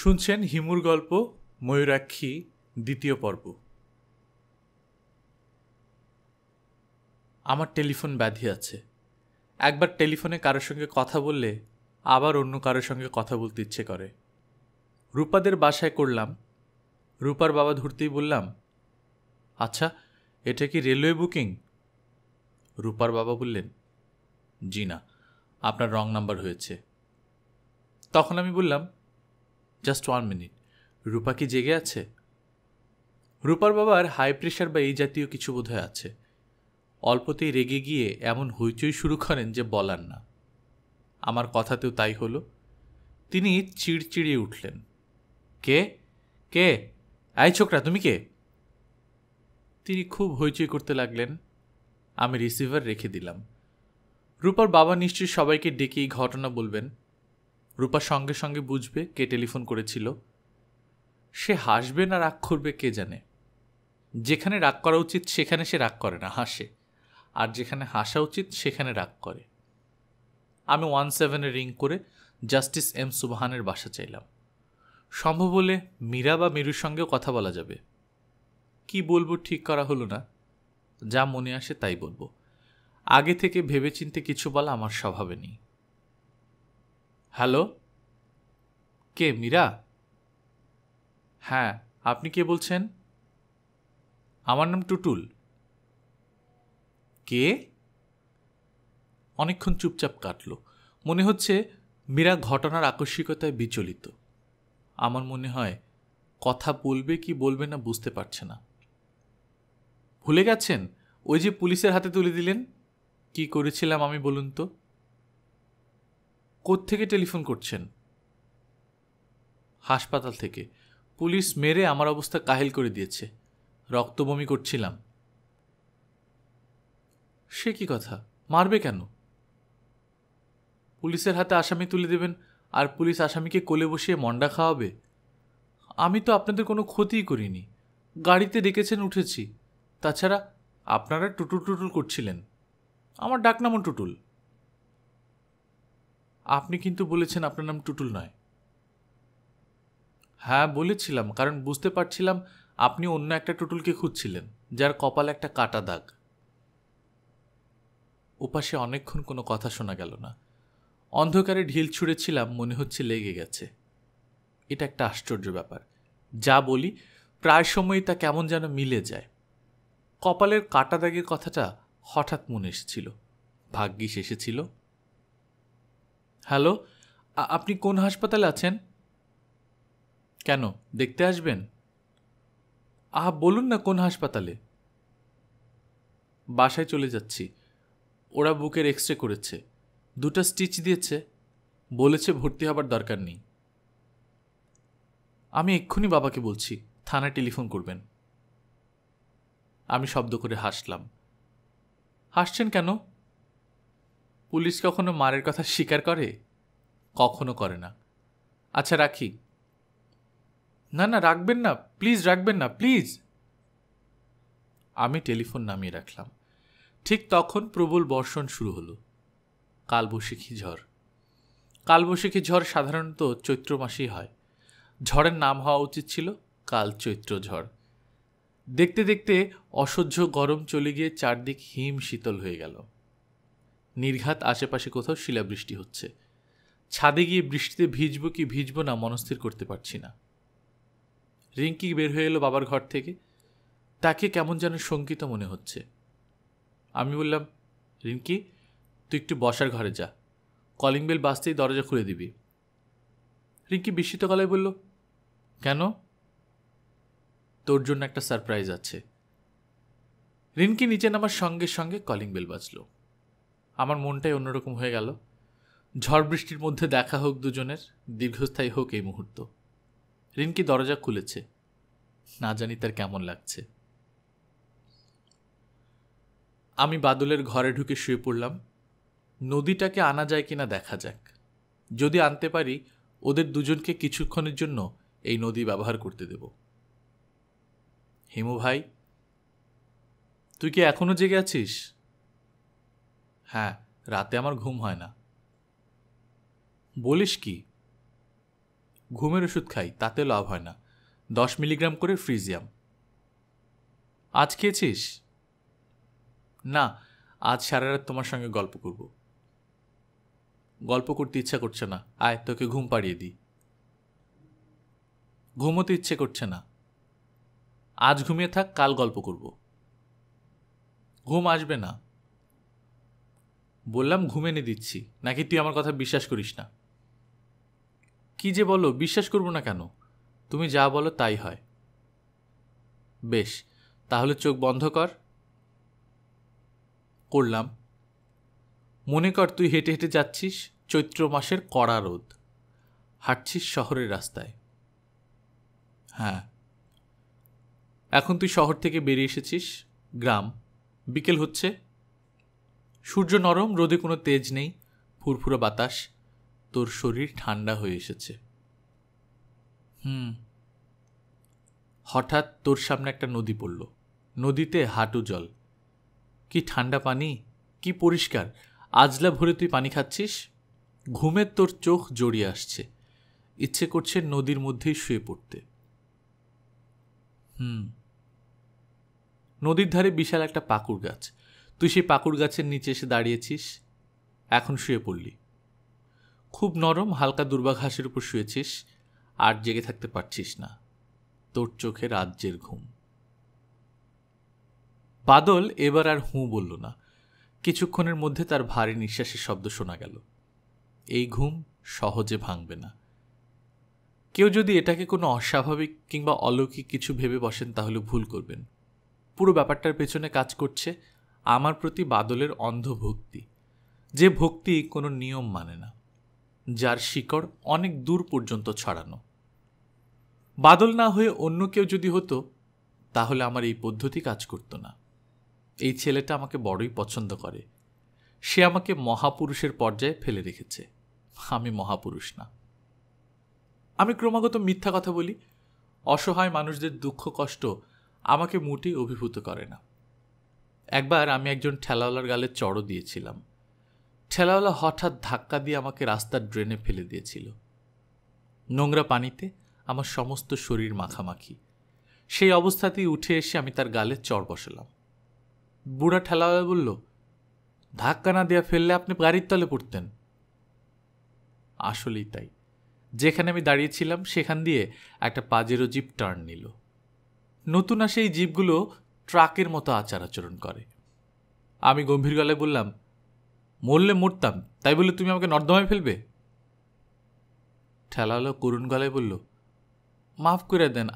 শুনছেন হিমুর গল্প ময়ূরাক্ষী দ্বিতীয় পর্ব আমার টেলিফোন ব্যাধি আছে একবার টেলিফোনে কারোর সঙ্গে কথা বললে আবার অন্য কারোর সঙ্গে কথা বলতে ইচ্ছে করে রূপাদের বাসায় করলাম রূপার বাবা ধরতেই বললাম আচ্ছা এটা কি রেলওয়ে বুকিং রূপার বাবা বললেন জি না আপনার রং নাম্বার হয়েছে তখন আমি বললাম জাস্ট ওয়ান মিনিট রূপা কি জেগে আছে রূপার বাবার হাই প্রেশার বা এই জাতীয় কিছু বোধহয় আছে অল্পতেই রেগে গিয়ে এমন হইচই শুরু করেন যে বলার না আমার কথাতেও তাই হলো তিনি চিড়চিড়িয়ে উঠলেন কে কে আই ছোকরা তুমি কে তিনি খুব হইচই করতে লাগলেন আমি রিসিভার রেখে দিলাম রূপার বাবা নিশ্চয়ই সবাইকে ডেকে এই ঘটনা বলবেন রূপা সঙ্গে সঙ্গে বুঝবে কে টেলিফোন করেছিল সে হাসবে না রাগ করবে কে জানে যেখানে রাগ করা উচিত সেখানে সে রাগ করে না হাসে আর যেখানে হাসা উচিত সেখানে রাগ করে আমি ওয়ান সেভেনে রিং করে জাস্টিস এম সুবাহানের বাসা চাইলাম সম্ভব হলে মীরা বা মেরুর সঙ্গেও কথা বলা যাবে কি বলবো ঠিক করা হলো না যা মনে আসে তাই বলবো আগে থেকে ভেবেচিন্তে কিছু বলা আমার স্বভাবে নেই হ্যালো কে মীরা হ্যাঁ আপনি কে বলছেন আমার নাম টুটুল কে অনেকক্ষণ চুপচাপ কাটল মনে হচ্ছে মীরা ঘটনার আকস্মিকতায় বিচলিত আমার মনে হয় কথা বলবে কি বলবে না বুঝতে পারছে না ভুলে গেছেন ওই যে পুলিশের হাতে তুলে দিলেন কি করেছিলাম আমি বলুন তো থেকে টেলিফোন করছেন হাসপাতাল থেকে পুলিশ মেরে আমার অবস্থা কাহিল করে দিয়েছে রক্তবমি করছিলাম সে কি কথা মারবে কেন পুলিশের হাতে আসামি তুলে দেবেন আর পুলিশ আসামিকে কোলে বসিয়ে মন্ডা খাওয়াবে আমি তো আপনাদের কোনো ক্ষতিই করিনি গাড়িতে ডেকেছেন উঠেছি তাছাড়া আপনারা টুটুল টুটুল করছিলেন আমার ডাকনামও টুটুল আপনি কিন্তু বলেছেন আপনার নাম টুটুল নয় হ্যাঁ বলেছিলাম কারণ বুঝতে পারছিলাম আপনি অন্য একটা টুটুলকে খুঁজছিলেন যার কপাল একটা কাটা দাগ ওপাশে অনেকক্ষণ কোনো কথা শোনা গেল না অন্ধকারে ঢিল ছুঁড়েছিলাম মনে হচ্ছে লেগে গেছে এটা একটা আশ্চর্য ব্যাপার যা বলি প্রায় সময়ই তা কেমন যেন মিলে যায় কপালের কাটা দাগের কথাটা হঠাৎ মনে এসেছিল ভাগ্যিস এসেছিল হ্যালো আপনি কোন হাসপাতালে আছেন কেন দেখতে আসবেন আহ বলুন না কোন হাসপাতালে বাসায় চলে যাচ্ছি ওরা বুকের এক্স রে করেছে দুটা স্টিচ দিয়েছে বলেছে ভর্তি হবার দরকার নেই আমি এক্ষুনি বাবাকে বলছি থানায় টেলিফোন করবেন আমি শব্দ করে হাসলাম হাসছেন কেন পুলিশ কখনো মারের কথা স্বীকার করে কখনো করে না আচ্ছা রাখি না না রাখবেন না প্লিজ রাখবেন না প্লিজ আমি টেলিফোন নামিয়ে রাখলাম ঠিক তখন প্রবল বর্ষণ শুরু হলো কালবৈশাখী ঝড় কালবৈশাখী ঝড় সাধারণত চৈত্র মাসেই হয় ঝড়ের নাম হওয়া উচিত ছিল কাল চৈত্র ঝড় দেখতে দেখতে অসহ্য গরম চলে গিয়ে চারদিক হিম শীতল হয়ে গেল নির্ঘাত আশেপাশে কোথাও শিলাবৃষ্টি হচ্ছে ছাদে গিয়ে বৃষ্টিতে ভিজব কি ভিজব না মনস্থির করতে পারছি না রিঙ্কি বের হয়ে এলো বাবার ঘর থেকে তাকে কেমন যেন শঙ্কিত মনে হচ্ছে আমি বললাম রিঙ্কি তুই একটু বসার ঘরে যা কলিং বেল বাজতেই দরজা খুলে দিবি রিঙ্কি বিস্মিত গলায় বলল কেন তোর জন্য একটা সারপ্রাইজ আছে রিঙ্কি নিচে নামার সঙ্গে সঙ্গে কলিং বেল বাজলো আমার মনটাই অন্যরকম হয়ে গেল ঝড় বৃষ্টির মধ্যে দেখা হোক দুজনের দীর্ঘস্থায়ী হোক এই মুহূর্ত রিনকি দরজা খুলেছে না জানি তার কেমন লাগছে আমি বাদলের ঘরে ঢুকে শুয়ে পড়লাম নদীটাকে আনা যায় কিনা দেখা যাক যদি আনতে পারি ওদের দুজনকে কিছুক্ষণের জন্য এই নদী ব্যবহার করতে দেব হিমু ভাই তুই কি এখনও জেগে আছিস হ্যাঁ রাতে আমার ঘুম হয় না বলিস কি ঘুমের ওষুধ খাই তাতে লাভ হয় না দশ মিলিগ্রাম করে ফ্রিজিয়াম আজ খেয়েছিস না আজ সারা রাত তোমার সঙ্গে গল্প করব গল্প করতে ইচ্ছা করছে না আয় তোকে ঘুম পাড়িয়ে দিই ঘুমোতে ইচ্ছে করছে না আজ ঘুমিয়ে থাক কাল গল্প করব ঘুম আসবে না বললাম ঘুম এনে দিচ্ছি নাকি তুই আমার কথা বিশ্বাস করিস না কি যে বলো বিশ্বাস করবো না কেন তুমি যা বলো তাই হয় বেশ তাহলে চোখ বন্ধ কর করলাম মনে কর তুই হেঁটে হেঁটে যাচ্ছিস চৈত্র মাসের কড়া রোদ হাঁটছিস শহরের রাস্তায় হ্যাঁ এখন তুই শহর থেকে বেরিয়ে এসেছিস গ্রাম বিকেল হচ্ছে সূর্য নরম রোদে কোনো তেজ নেই ফুরফুরো বাতাস তোর শরীর ঠান্ডা হয়ে এসেছে হুম হঠাৎ তোর সামনে একটা নদী পড়ল নদীতে হাঁটু জল কি ঠান্ডা পানি কি পরিষ্কার আজলা ভরে তুই পানি খাচ্ছিস ঘুমে তোর চোখ জড়িয়ে আসছে ইচ্ছে করছে নদীর মধ্যেই শুয়ে পড়তে হুম নদীর ধারে বিশাল একটা পাকুর গাছ তুই সেই পাকুর গাছের নিচে এসে দাঁড়িয়েছিস এখন শুয়ে পড়লি খুব নরম হালকা দুর্বা ঘাসের উপর শুয়েছিস আর জেগে থাকতে পারছিস না তোর চোখে রাজ্যের ঘুম বাদল এবার আর হুঁ বলল না কিছুক্ষণের মধ্যে তার ভারী নিঃশ্বাসের শব্দ শোনা গেল এই ঘুম সহজে ভাঙবে না কেউ যদি এটাকে কোনো অস্বাভাবিক কিংবা অলৌকিক কিছু ভেবে বসেন তাহলে ভুল করবেন পুরো ব্যাপারটার পেছনে কাজ করছে আমার প্রতি বাদলের অন্ধ ভক্তি যে ভক্তি কোনো নিয়ম মানে না যার শিকড় অনেক দূর পর্যন্ত ছড়ানো বাদল না হয়ে অন্য কেউ যদি হতো তাহলে আমার এই পদ্ধতি কাজ করতো না এই ছেলেটা আমাকে বড়ই পছন্দ করে সে আমাকে মহাপুরুষের পর্যায়ে ফেলে রেখেছে আমি মহাপুরুষ না আমি ক্রমাগত মিথ্যা কথা বলি অসহায় মানুষদের দুঃখ কষ্ট আমাকে মোটেই অভিভূত করে না একবার আমি একজন ঠেলাওয়ালার গালে চড়ো দিয়েছিলাম ঠেলাওয়ালা হঠাৎ ধাক্কা দিয়ে আমাকে রাস্তার ড্রেনে ফেলে দিয়েছিল নোংরা পানিতে আমার সমস্ত শরীর মাখামাখি সেই অবস্থাতেই উঠে এসে আমি তার গালে চড় বসালাম বুড়া ঠেলাওয়ালা বলল ধাক্কা না দেওয়া ফেললে আপনি গাড়ির তলে পড়তেন আসলেই তাই যেখানে আমি দাঁড়িয়েছিলাম সেখান দিয়ে একটা পাজেরো জিপ টার্ন নিল নতুন আসে এই জিপগুলো ট্রাকের মতো আচার আচরণ করে আমি গম্ভীর গলায় বললাম মরলে মরতাম তাই বললে তুমি আমাকে নর্দমায় ফেলবে ঠেলালো করুণ গলায় বলল মাফ করে দেন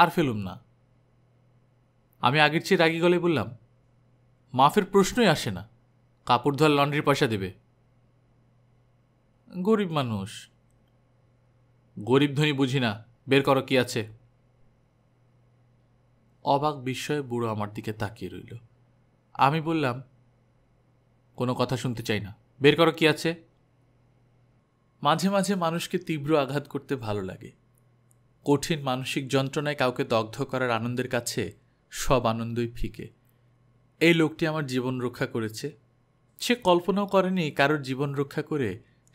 আর ফেলুম না আমি আগের চেয়ে রাগি গলায় বললাম মাফের প্রশ্নই আসে না কাপড় ধোয়ার লন্ড্রির পয়সা দেবে গরিব মানুষ গরিব ধনী বুঝি না বের করো কি আছে অবাক বিস্ময়ে বুড়ো আমার দিকে তাকিয়ে রইল আমি বললাম কোনো কথা শুনতে চাই না বের করো কি আছে মাঝে মাঝে মানুষকে তীব্র আঘাত করতে ভালো লাগে কঠিন মানসিক যন্ত্রণায় কাউকে দগ্ধ করার আনন্দের কাছে সব আনন্দই ফিকে এই লোকটি আমার জীবন রক্ষা করেছে সে কল্পনাও করেনি কারোর জীবন রক্ষা করে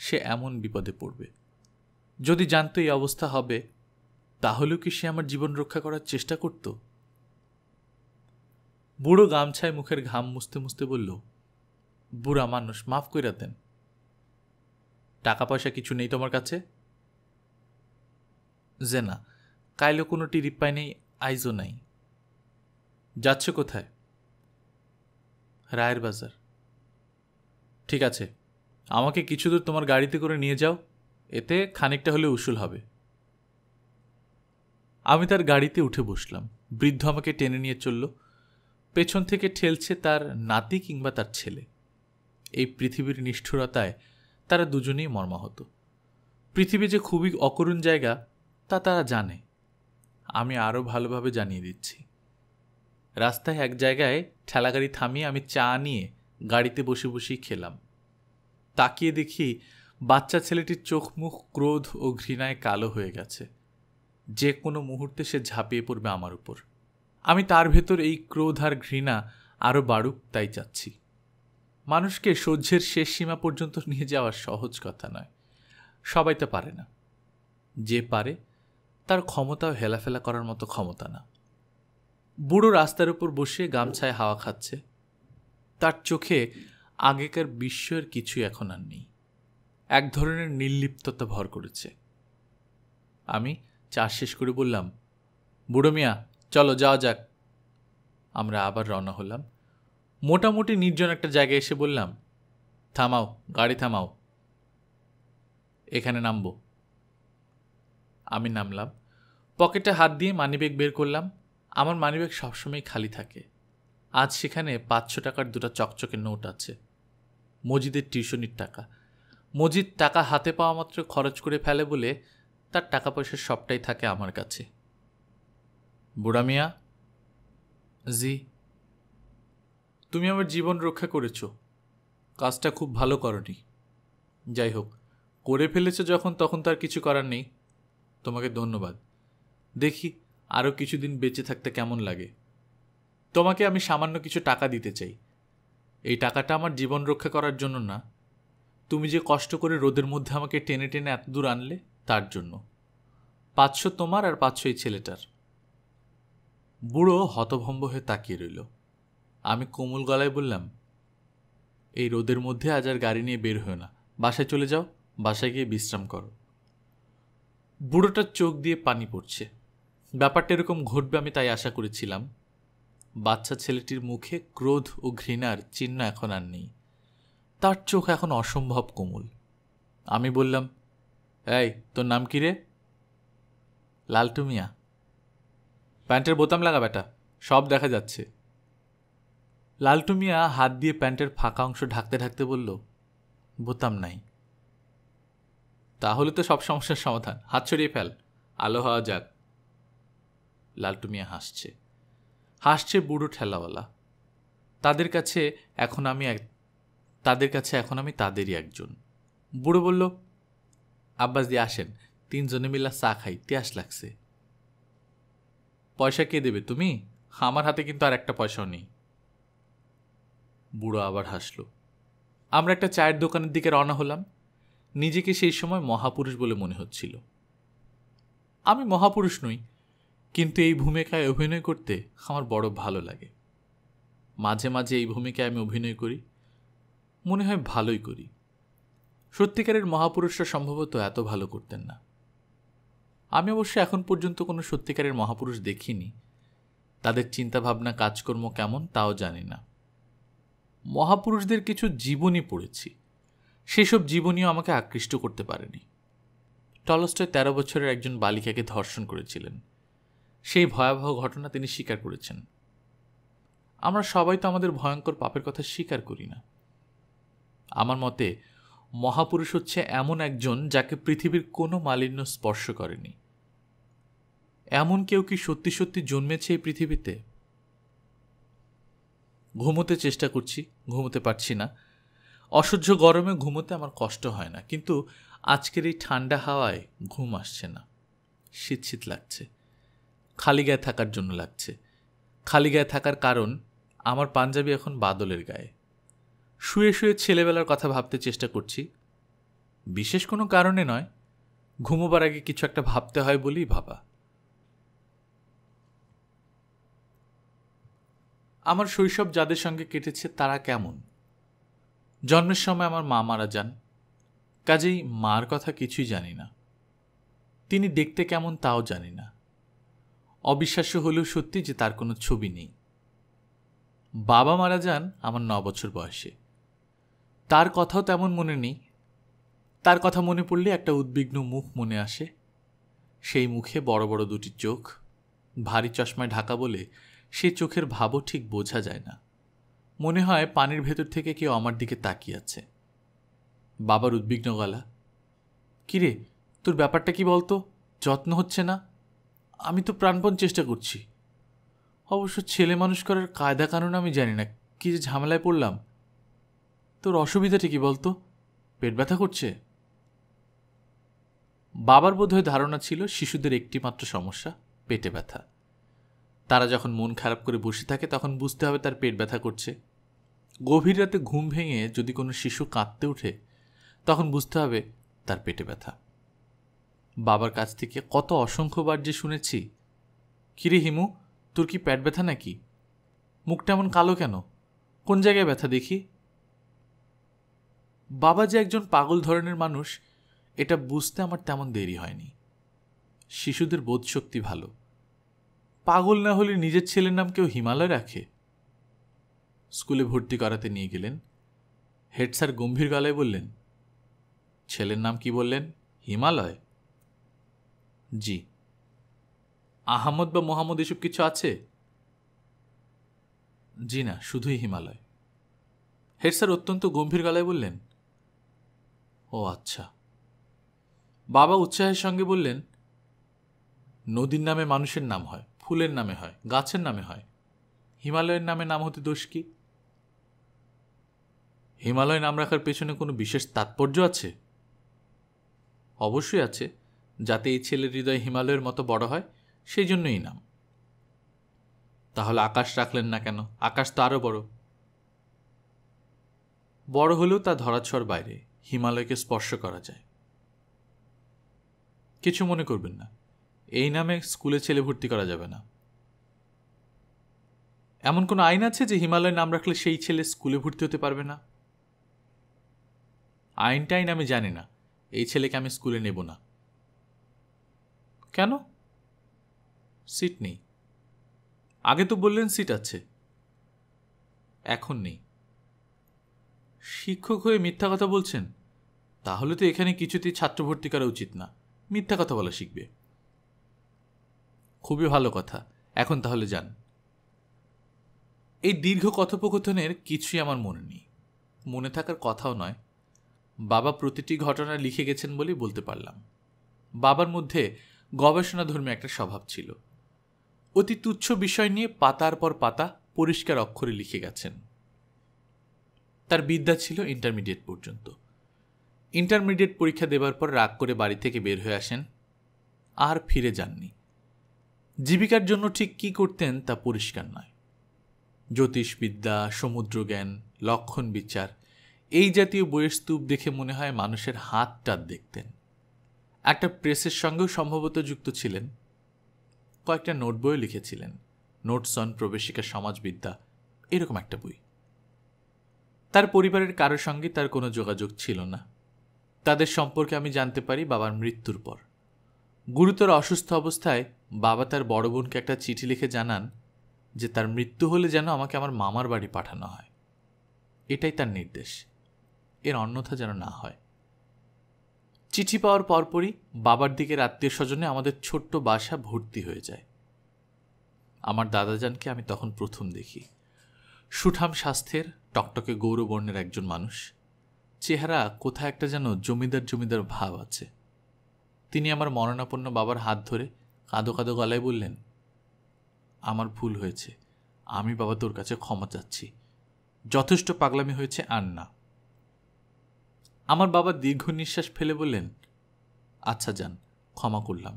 সে এমন বিপদে পড়বে যদি জানতো এই অবস্থা হবে তাহলেও কি সে আমার জীবন রক্ষা করার চেষ্টা করতো বুড়ো গামছায় মুখের ঘাম মুছতে মুছতে বলল বুড়া মানুষ মাফ কইরা দেন টাকা পয়সা কিছু নেই তোমার কাছে যে না কাইলো কোনো টিরিপ পাই নেই আইজও নাই যাচ্ছে কোথায় রায়ের বাজার ঠিক আছে আমাকে কিছু দূর তোমার গাড়িতে করে নিয়ে যাও এতে খানিকটা হলে উসুল হবে আমি তার গাড়িতে উঠে বসলাম বৃদ্ধ আমাকে টেনে নিয়ে চলল পেছন থেকে ঠেলছে তার নাতি কিংবা তার ছেলে এই পৃথিবীর নিষ্ঠুরতায় তারা দুজনেই মর্মাহত পৃথিবী যে খুবই অকরুণ জায়গা তা তারা জানে আমি আরও ভালোভাবে জানিয়ে দিচ্ছি রাস্তায় এক জায়গায় ঠেলাগাড়ি থামিয়ে আমি চা নিয়ে গাড়িতে বসে বসেই খেলাম তাকিয়ে দেখি বাচ্চা ছেলেটির চোখ মুখ ক্রোধ ও ঘৃণায় কালো হয়ে গেছে যে কোনো মুহূর্তে সে ঝাঁপিয়ে পড়বে আমার উপর আমি তার ভেতর এই ক্রোধ আর ঘৃণা আরও বাড়ুক তাই চাচ্ছি মানুষকে সহ্যের শেষ সীমা পর্যন্ত নিয়ে যাওয়া সহজ কথা নয় সবাই তা পারে না যে পারে তার ক্ষমতাও হেলাফেলা করার মতো ক্ষমতা না বুড়ো রাস্তার উপর বসে গামছায় হাওয়া খাচ্ছে তার চোখে আগেকার বিশ্বের কিছু এখন আর নেই এক ধরনের নির্লিপ্ততা ভর করেছে আমি চা শেষ করে বললাম বুড়ো মিয়া চলো যাওয়া যাক আমরা আবার রওনা হলাম মোটামুটি নির্জন একটা জায়গায় এসে বললাম থামাও গাড়ি থামাও এখানে নামবো আমি নামলাম পকেটে হাত দিয়ে মানিব্যাগ বের করলাম আমার মানিব্যাগ সবসময় খালি থাকে আজ সেখানে পাঁচশো টাকার দুটো চকচকে নোট আছে মজিদের টিউশনির টাকা মজিদ টাকা হাতে পাওয়া মাত্র খরচ করে ফেলে বলে তার টাকা পয়সা সবটাই থাকে আমার কাছে বুড়া মিয়া জি তুমি আমার জীবন রক্ষা করেছ কাজটা খুব ভালো করনি যাই হোক করে ফেলেছ যখন তখন তার কিছু করার নেই তোমাকে ধন্যবাদ দেখি আরও কিছুদিন বেঁচে থাকতে কেমন লাগে তোমাকে আমি সামান্য কিছু টাকা দিতে চাই এই টাকাটা আমার জীবন রক্ষা করার জন্য না তুমি যে কষ্ট করে রোদের মধ্যে আমাকে টেনে টেনে এত দূর আনলে তার জন্য পাঁচশো তোমার আর পাঁচশো এই ছেলেটার বুড়ো হতভম্ব হয়ে তাকিয়ে রইল আমি কোমল গলায় বললাম এই রোদের মধ্যে আজ আর গাড়ি নিয়ে বের হয়ে না বাসায় চলে যাও বাসায় গিয়ে বিশ্রাম করো বুড়োটার চোখ দিয়ে পানি পড়ছে ব্যাপারটা এরকম ঘটবে আমি তাই আশা করেছিলাম বাচ্চা ছেলেটির মুখে ক্রোধ ও ঘৃণার চিহ্ন এখন আর নেই তার চোখ এখন অসম্ভব কোমল আমি বললাম এই তোর নাম কি রে লালটু মিয়া প্যান্টের বোতাম লাগা বেটা সব দেখা যাচ্ছে লালটু মিয়া হাত দিয়ে প্যান্টের ফাঁকা অংশ ঢাকতে ঢাকতে বলল বোতাম নাই তাহলে তো সব সমস্যার সমাধান হাত ছড়িয়ে ফেল আলো হওয়া যাক লালটু মিয়া হাসছে হাসছে বুড়ো ঠেলাওয়ালা তাদের কাছে এখন আমি এক তাদের কাছে এখন আমি তাদেরই একজন বুড়ো বলল আব্বাস দিয়ে আসেন তিনজনে মিলা চা খাই তিয়াস লাগছে পয়সা কে দেবে তুমি আমার হাতে কিন্তু আর একটা পয়সাও নেই বুড়ো আবার হাসল আমরা একটা চায়ের দোকানের দিকে রওনা হলাম নিজেকে সেই সময় মহাপুরুষ বলে মনে হচ্ছিল আমি মহাপুরুষ নই কিন্তু এই ভূমিকায় অভিনয় করতে আমার বড় ভালো লাগে মাঝে মাঝে এই ভূমিকায় আমি অভিনয় করি মনে হয় ভালোই করি সত্যিকারের মহাপুরুষরা সম্ভবত এত ভালো করতেন না আমি অবশ্য এখন পর্যন্ত কোনো সত্যিকারের মহাপুরুষ দেখিনি তাদের চিন্তাভাবনা কাজকর্ম কেমন তাও জানি না মহাপুরুষদের কিছু জীবনী পড়েছি সেসব জীবনীও আমাকে আকৃষ্ট করতে পারেনি টলস্টয় তেরো বছরের একজন বালিকাকে ধর্ষণ করেছিলেন সেই ভয়াবহ ঘটনা তিনি স্বীকার করেছেন আমরা সবাই তো আমাদের ভয়ঙ্কর পাপের কথা স্বীকার করি না আমার মতে মহাপুরুষ হচ্ছে এমন একজন যাকে পৃথিবীর কোনো মালিন্য স্পর্শ করেনি এমন কেউ কি সত্যি সত্যি জন্মেছে এই পৃথিবীতে ঘুমোতে চেষ্টা করছি ঘুমোতে পারছি না অসহ্য গরমে ঘুমোতে আমার কষ্ট হয় না কিন্তু আজকের এই ঠান্ডা হাওয়ায় ঘুম আসছে না শীত শীত লাগছে খালি গায়ে থাকার জন্য লাগছে খালি গায়ে থাকার কারণ আমার পাঞ্জাবি এখন বাদলের গায়ে শুয়ে শুয়ে ছেলেবেলার কথা ভাবতে চেষ্টা করছি বিশেষ কোনো কারণে নয় ঘুমোবার আগে কিছু একটা ভাবতে হয় বলেই ভাবা আমার শৈশব যাদের সঙ্গে কেটেছে তারা কেমন জন্মের সময় আমার মা মারা যান কাজেই মার কথা কিছুই জানি না তিনি দেখতে কেমন তাও জানি না অবিশ্বাস্য হলেও সত্যি যে তার কোনো ছবি নেই বাবা মারা যান আমার ন বছর বয়সে তার কথাও তেমন মনে নেই তার কথা মনে পড়লে একটা উদ্বিগ্ন মুখ মনে আসে সেই মুখে বড় বড় দুটি চোখ ভারী চশমায় ঢাকা বলে সে চোখের ভাবও ঠিক বোঝা যায় না মনে হয় পানির ভেতর থেকে কেউ আমার দিকে তাকিয়ে আছে বাবার উদ্বিগ্ন গলা কিরে তোর ব্যাপারটা কি বলতো যত্ন হচ্ছে না আমি তো প্রাণপণ চেষ্টা করছি অবশ্য ছেলে মানুষ করার কায়দা কানুন আমি জানি না কি যে ঝামেলায় পড়লাম তোর অসুবিধাটি কি বলতো পেট ব্যথা করছে বাবার বোধহয় ধারণা ছিল শিশুদের একটিমাত্র সমস্যা পেটে ব্যথা তারা যখন মন খারাপ করে বসে থাকে তখন বুঝতে হবে তার পেট ব্যথা করছে গভীর রাতে ঘুম ভেঙে যদি কোনো শিশু কাঁদতে ওঠে তখন বুঝতে হবে তার পেটে ব্যথা বাবার কাছ থেকে কত অসংখ্যবার যে শুনেছি কিরে হিমু তোর কি পেট ব্যথা নাকি মুখটা এমন কালো কেন কোন জায়গায় ব্যথা দেখি বাবা যে একজন পাগল ধরনের মানুষ এটা বুঝতে আমার তেমন দেরি হয়নি শিশুদের বোধশক্তি ভালো পাগল না হলে নিজের ছেলের নাম কেউ হিমালয় রাখে স্কুলে ভর্তি করাতে নিয়ে গেলেন হেড স্যার গম্ভীর গলায় বললেন ছেলের নাম কি বললেন হিমালয় জি আহমদ বা মোহাম্মদ এসব কিছু আছে জি না শুধুই হিমালয় হেড স্যার অত্যন্ত গম্ভীর গলায় বললেন ও আচ্ছা বাবা উৎসাহের সঙ্গে বললেন নদীর নামে মানুষের নাম হয় ফুলের নামে হয় গাছের নামে হয় হিমালয়ের নামে নাম হতে দোষ কি হিমালয় নাম রাখার পেছনে কোনো বিশেষ তাৎপর্য আছে অবশ্যই আছে যাতে এই ছেলের হৃদয় হিমালয়ের মতো বড় হয় সেই জন্য এই নাম তাহলে আকাশ রাখলেন না কেন আকাশ তো আরও বড় বড় হলেও তা ধরাছর বাইরে হিমালয়কে স্পর্শ করা যায় কিছু মনে করবেন না এই নামে স্কুলে ছেলে ভর্তি করা যাবে না এমন কোনো আইন আছে যে হিমালয়ের নাম রাখলে সেই ছেলে স্কুলে ভর্তি হতে পারবে না আইনটাইন আমি জানি না এই ছেলেকে আমি স্কুলে নেব না কেন সিট নেই আগে তো বললেন সিট আছে এখন নেই শিক্ষক হয়ে মিথ্যা কথা বলছেন তাহলে তো এখানে কিছুতেই ছাত্র ভর্তি করা উচিত না মিথ্যা কথা বলা শিখবে খুবই ভালো কথা এখন তাহলে যান এই দীর্ঘ কথোপকথনের কিছুই আমার মনে নেই মনে থাকার কথাও নয় বাবা প্রতিটি ঘটনা লিখে গেছেন বলেই বলতে পারলাম বাবার মধ্যে গবেষণাধর্মী একটা স্বভাব ছিল অতি তুচ্ছ বিষয় নিয়ে পাতার পর পাতা পরিষ্কার অক্ষরে লিখে গেছেন তার বিদ্যা ছিল ইন্টারমিডিয়েট পর্যন্ত ইন্টারমিডিয়েট পরীক্ষা দেবার পর রাগ করে বাড়ি থেকে বের হয়ে আসেন আর ফিরে যাননি জীবিকার জন্য ঠিক কী করতেন তা পরিষ্কার নয় জ্যোতিষবিদ্যা সমুদ্র জ্ঞান লক্ষণ বিচার এই জাতীয় বইয়ের স্তূপ দেখে মনে হয় মানুষের হাতটা দেখতেন একটা প্রেসের সঙ্গেও সম্ভবত যুক্ত ছিলেন কয়েকটা নোট বইও লিখেছিলেন নোটস অন প্রবেশিকা সমাজবিদ্যা এরকম একটা বই তার পরিবারের কারোর সঙ্গে তার কোনো যোগাযোগ ছিল না তাদের সম্পর্কে আমি জানতে পারি বাবার মৃত্যুর পর গুরুতর অসুস্থ অবস্থায় বাবা তার বড় বোনকে একটা চিঠি লিখে জানান যে তার মৃত্যু হলে যেন আমাকে আমার মামার বাড়ি পাঠানো হয় এটাই তার নির্দেশ এর অন্যথা যেন না হয় চিঠি পাওয়ার পরপরই বাবার দিকের আত্মীয় স্বজনে আমাদের ছোট্ট বাসা ভর্তি হয়ে যায় আমার দাদাজানকে আমি তখন প্রথম দেখি সুঠাম স্বাস্থ্যের টকটকে গৌরবর্ণের একজন মানুষ চেহারা কোথায় একটা যেন জমিদার জমিদার ভাব আছে তিনি আমার মরণাপন্ন বাবার হাত ধরে কাঁদো কাঁদো গলায় বললেন আমার ভুল হয়েছে আমি বাবা তোর কাছে ক্ষমা চাচ্ছি যথেষ্ট পাগলামি হয়েছে আর না আমার বাবা দীর্ঘ নিঃশ্বাস ফেলে বললেন আচ্ছা যান ক্ষমা করলাম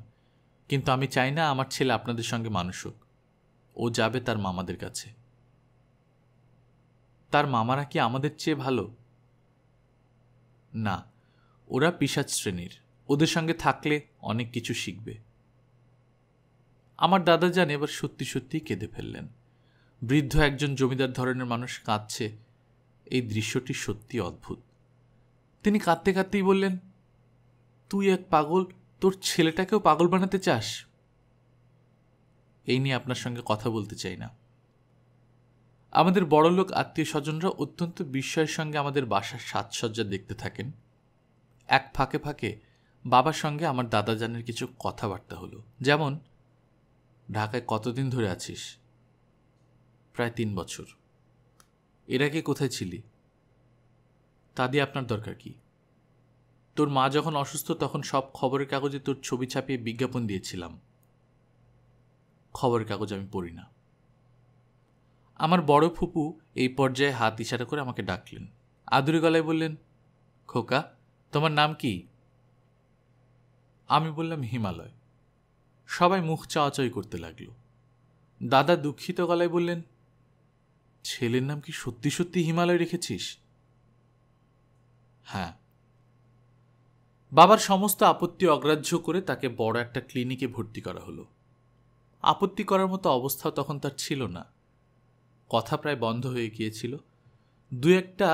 কিন্তু আমি চাই না আমার ছেলে আপনাদের সঙ্গে মানুষ হোক ও যাবে তার মামাদের কাছে তার মামারা কি আমাদের চেয়ে ভালো না ওরা পিসাজ শ্রেণীর ওদের সঙ্গে থাকলে অনেক কিছু শিখবে আমার দাদা যান এবার সত্যি সত্যি কেঁদে ফেললেন বৃদ্ধ একজন জমিদার ধরনের মানুষ কাঁদছে এই দৃশ্যটি সত্যি অদ্ভুত তিনি কাঁদতে কাঁদতেই বললেন তুই এক পাগল তোর ছেলেটাকেও পাগল বানাতে চাস এই নিয়ে আপনার সঙ্গে কথা বলতে চাই না আমাদের বড়লোক আত্মীয় স্বজনরা অত্যন্ত বিস্ময়ের সঙ্গে আমাদের বাসার সাজসজ্জা দেখতে থাকেন এক ফাঁকে ফাঁকে বাবার সঙ্গে আমার দাদা জানের কিছু কথাবার্তা হলো যেমন ঢাকায় কতদিন ধরে আছিস প্রায় তিন বছর এর আগে কোথায় ছিলি তা দিয়ে আপনার দরকার কি তোর মা যখন অসুস্থ তখন সব খবরের কাগজে তোর ছবি ছাপিয়ে বিজ্ঞাপন দিয়েছিলাম খবরের কাগজ আমি পড়ি না আমার বড় ফুপু এই পর্যায়ে হাত ইশারা করে আমাকে ডাকলেন আদুরে গলায় বললেন খোকা তোমার নাম কি আমি বললাম হিমালয় সবাই মুখ চাওয়াচাই করতে লাগলো দাদা দুঃখিত গলায় বললেন ছেলের নাম কি সত্যি সত্যি হিমালয় রেখেছিস হ্যাঁ বাবার সমস্ত আপত্তি অগ্রাহ্য করে তাকে বড় একটা ক্লিনিকে ভর্তি করা হলো আপত্তি করার মতো অবস্থা তখন তার ছিল না কথা প্রায় বন্ধ হয়ে গিয়েছিল দু একটা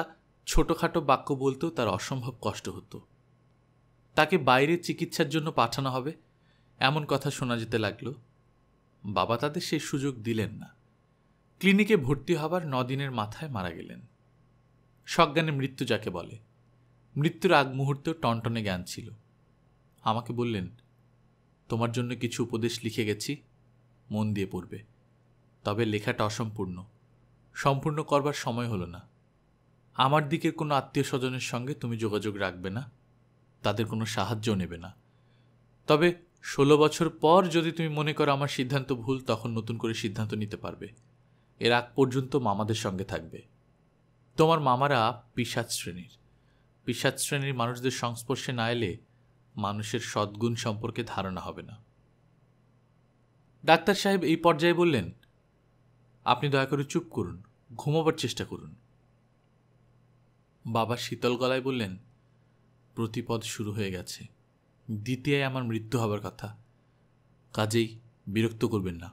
ছোটোখাটো বাক্য বলতেও তার অসম্ভব কষ্ট হতো তাকে বাইরে চিকিৎসার জন্য পাঠানো হবে এমন কথা শোনা যেতে লাগল বাবা তাদের সেই সুযোগ দিলেন না ক্লিনিকে ভর্তি হবার নদিনের মাথায় মারা গেলেন সজ্ঞানে মৃত্যু যাকে বলে মৃত্যুর আগ মুহূর্তেও টনটনে জ্ঞান ছিল আমাকে বললেন তোমার জন্য কিছু উপদেশ লিখে গেছি মন দিয়ে পড়বে তবে লেখাটা অসম্পূর্ণ সম্পূর্ণ করবার সময় হলো না আমার দিকের কোনো আত্মীয় স্বজনের সঙ্গে তুমি যোগাযোগ রাখবে না তাদের কোনো সাহায্য নেবে না তবে ষোলো বছর পর যদি তুমি মনে করো আমার সিদ্ধান্ত ভুল তখন নতুন করে সিদ্ধান্ত নিতে পারবে এর আগ পর্যন্ত মামাদের সঙ্গে থাকবে তোমার মামারা পিসাদ শ্রেণীর পিসাদ শ্রেণীর মানুষদের সংস্পর্শে না এলে মানুষের সদ্গুণ সম্পর্কে ধারণা হবে না ডাক্তার সাহেব এই পর্যায়ে বললেন আপনি দয়া করে চুপ করুন ঘুমোবার চেষ্টা করুন বাবা শীতল গলায় বললেন প্রতিপদ শুরু হয়ে গেছে দ্বিতীয়ায় আমার মৃত্যু হবার কথা কাজেই বিরক্ত করবেন না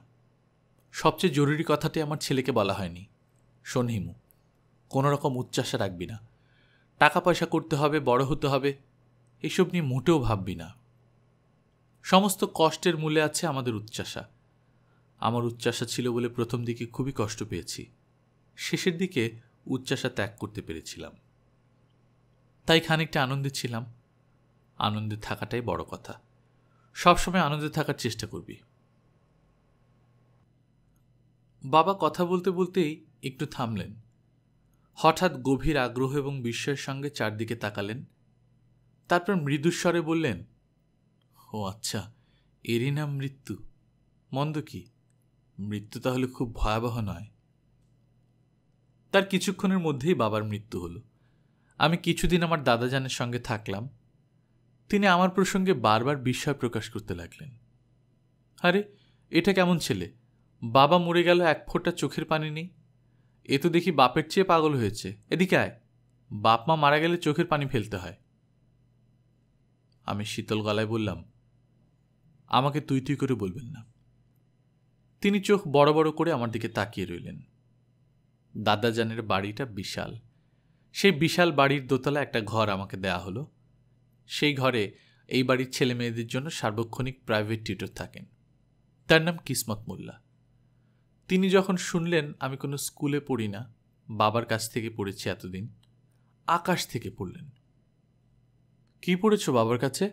সবচেয়ে জরুরি কথাটি আমার ছেলেকে বলা হয়নি শোন কোনোরকম কোনো রকম উচ্চাসা রাখবি না টাকা পয়সা করতে হবে বড় হতে হবে এসব নিয়ে মোটেও ভাববি না সমস্ত কষ্টের মূলে আছে আমাদের উচ্চাসা আমার উচ্চাসা ছিল বলে প্রথম দিকে খুবই কষ্ট পেয়েছি শেষের দিকে উচ্চাসা ত্যাগ করতে পেরেছিলাম তাই খানিকটা আনন্দে ছিলাম আনন্দে থাকাটাই বড় কথা সবসময় আনন্দে থাকার চেষ্টা করবি বাবা কথা বলতে বলতেই একটু থামলেন হঠাৎ গভীর আগ্রহ এবং বিস্ময়ের সঙ্গে চারদিকে তাকালেন তারপর মৃদুস্বরে বললেন ও আচ্ছা এরই নাম মৃত্যু মন্দ কি মৃত্যু তাহলে খুব ভয়াবহ নয় তার কিছুক্ষণের মধ্যেই বাবার মৃত্যু হলো আমি কিছুদিন আমার দাদাজানের সঙ্গে থাকলাম তিনি আমার প্রসঙ্গে বারবার বিস্ময় প্রকাশ করতে লাগলেন আরে এটা কেমন ছেলে বাবা মরে গেল এক ফোঁটা চোখের পানি নেই এ তো দেখি বাপের চেয়ে পাগল হয়েছে এদিকে আয় বাপ মা মারা গেলে চোখের পানি ফেলতে হয় আমি শীতল গলায় বললাম আমাকে তুই তুই করে বলবেন না তিনি চোখ বড় বড় করে আমার দিকে তাকিয়ে রইলেন দাদাজানের বাড়িটা বিশাল সেই বিশাল বাড়ির দোতলা একটা ঘর আমাকে দেয়া হলো সেই ঘরে এই বাড়ির ছেলে মেয়েদের জন্য সার্বক্ষণিক প্রাইভেট টিউটর থাকেন তার নাম কিসমত মোল্লা তিনি যখন শুনলেন আমি কোনো স্কুলে পড়ি না বাবার কাছ থেকে পড়েছি এতদিন আকাশ থেকে পড়লেন কি পড়েছ বাবার কাছে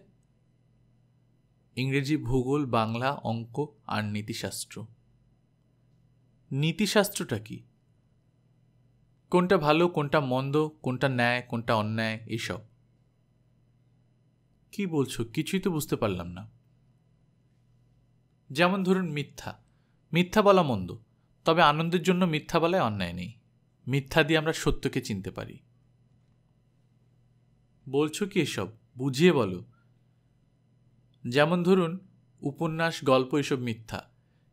ইংরেজি ভূগোল বাংলা অঙ্ক আর নীতিশাস্ত্র নীতিশাস্ত্রটা কি কোনটা ভালো কোনটা মন্দ কোনটা ন্যায় কোনটা অন্যায় এইসব কি বলছো কিছুই তো বুঝতে পারলাম না যেমন ধরুন মিথ্যা মিথ্যা বলা মন্দ তবে আনন্দের জন্য মিথ্যা বলায় অন্যায় নেই মিথ্যা দিয়ে আমরা সত্যকে চিনতে পারি বলছো কি এসব বুঝিয়ে বলো যেমন ধরুন উপন্যাস গল্প এসব মিথ্যা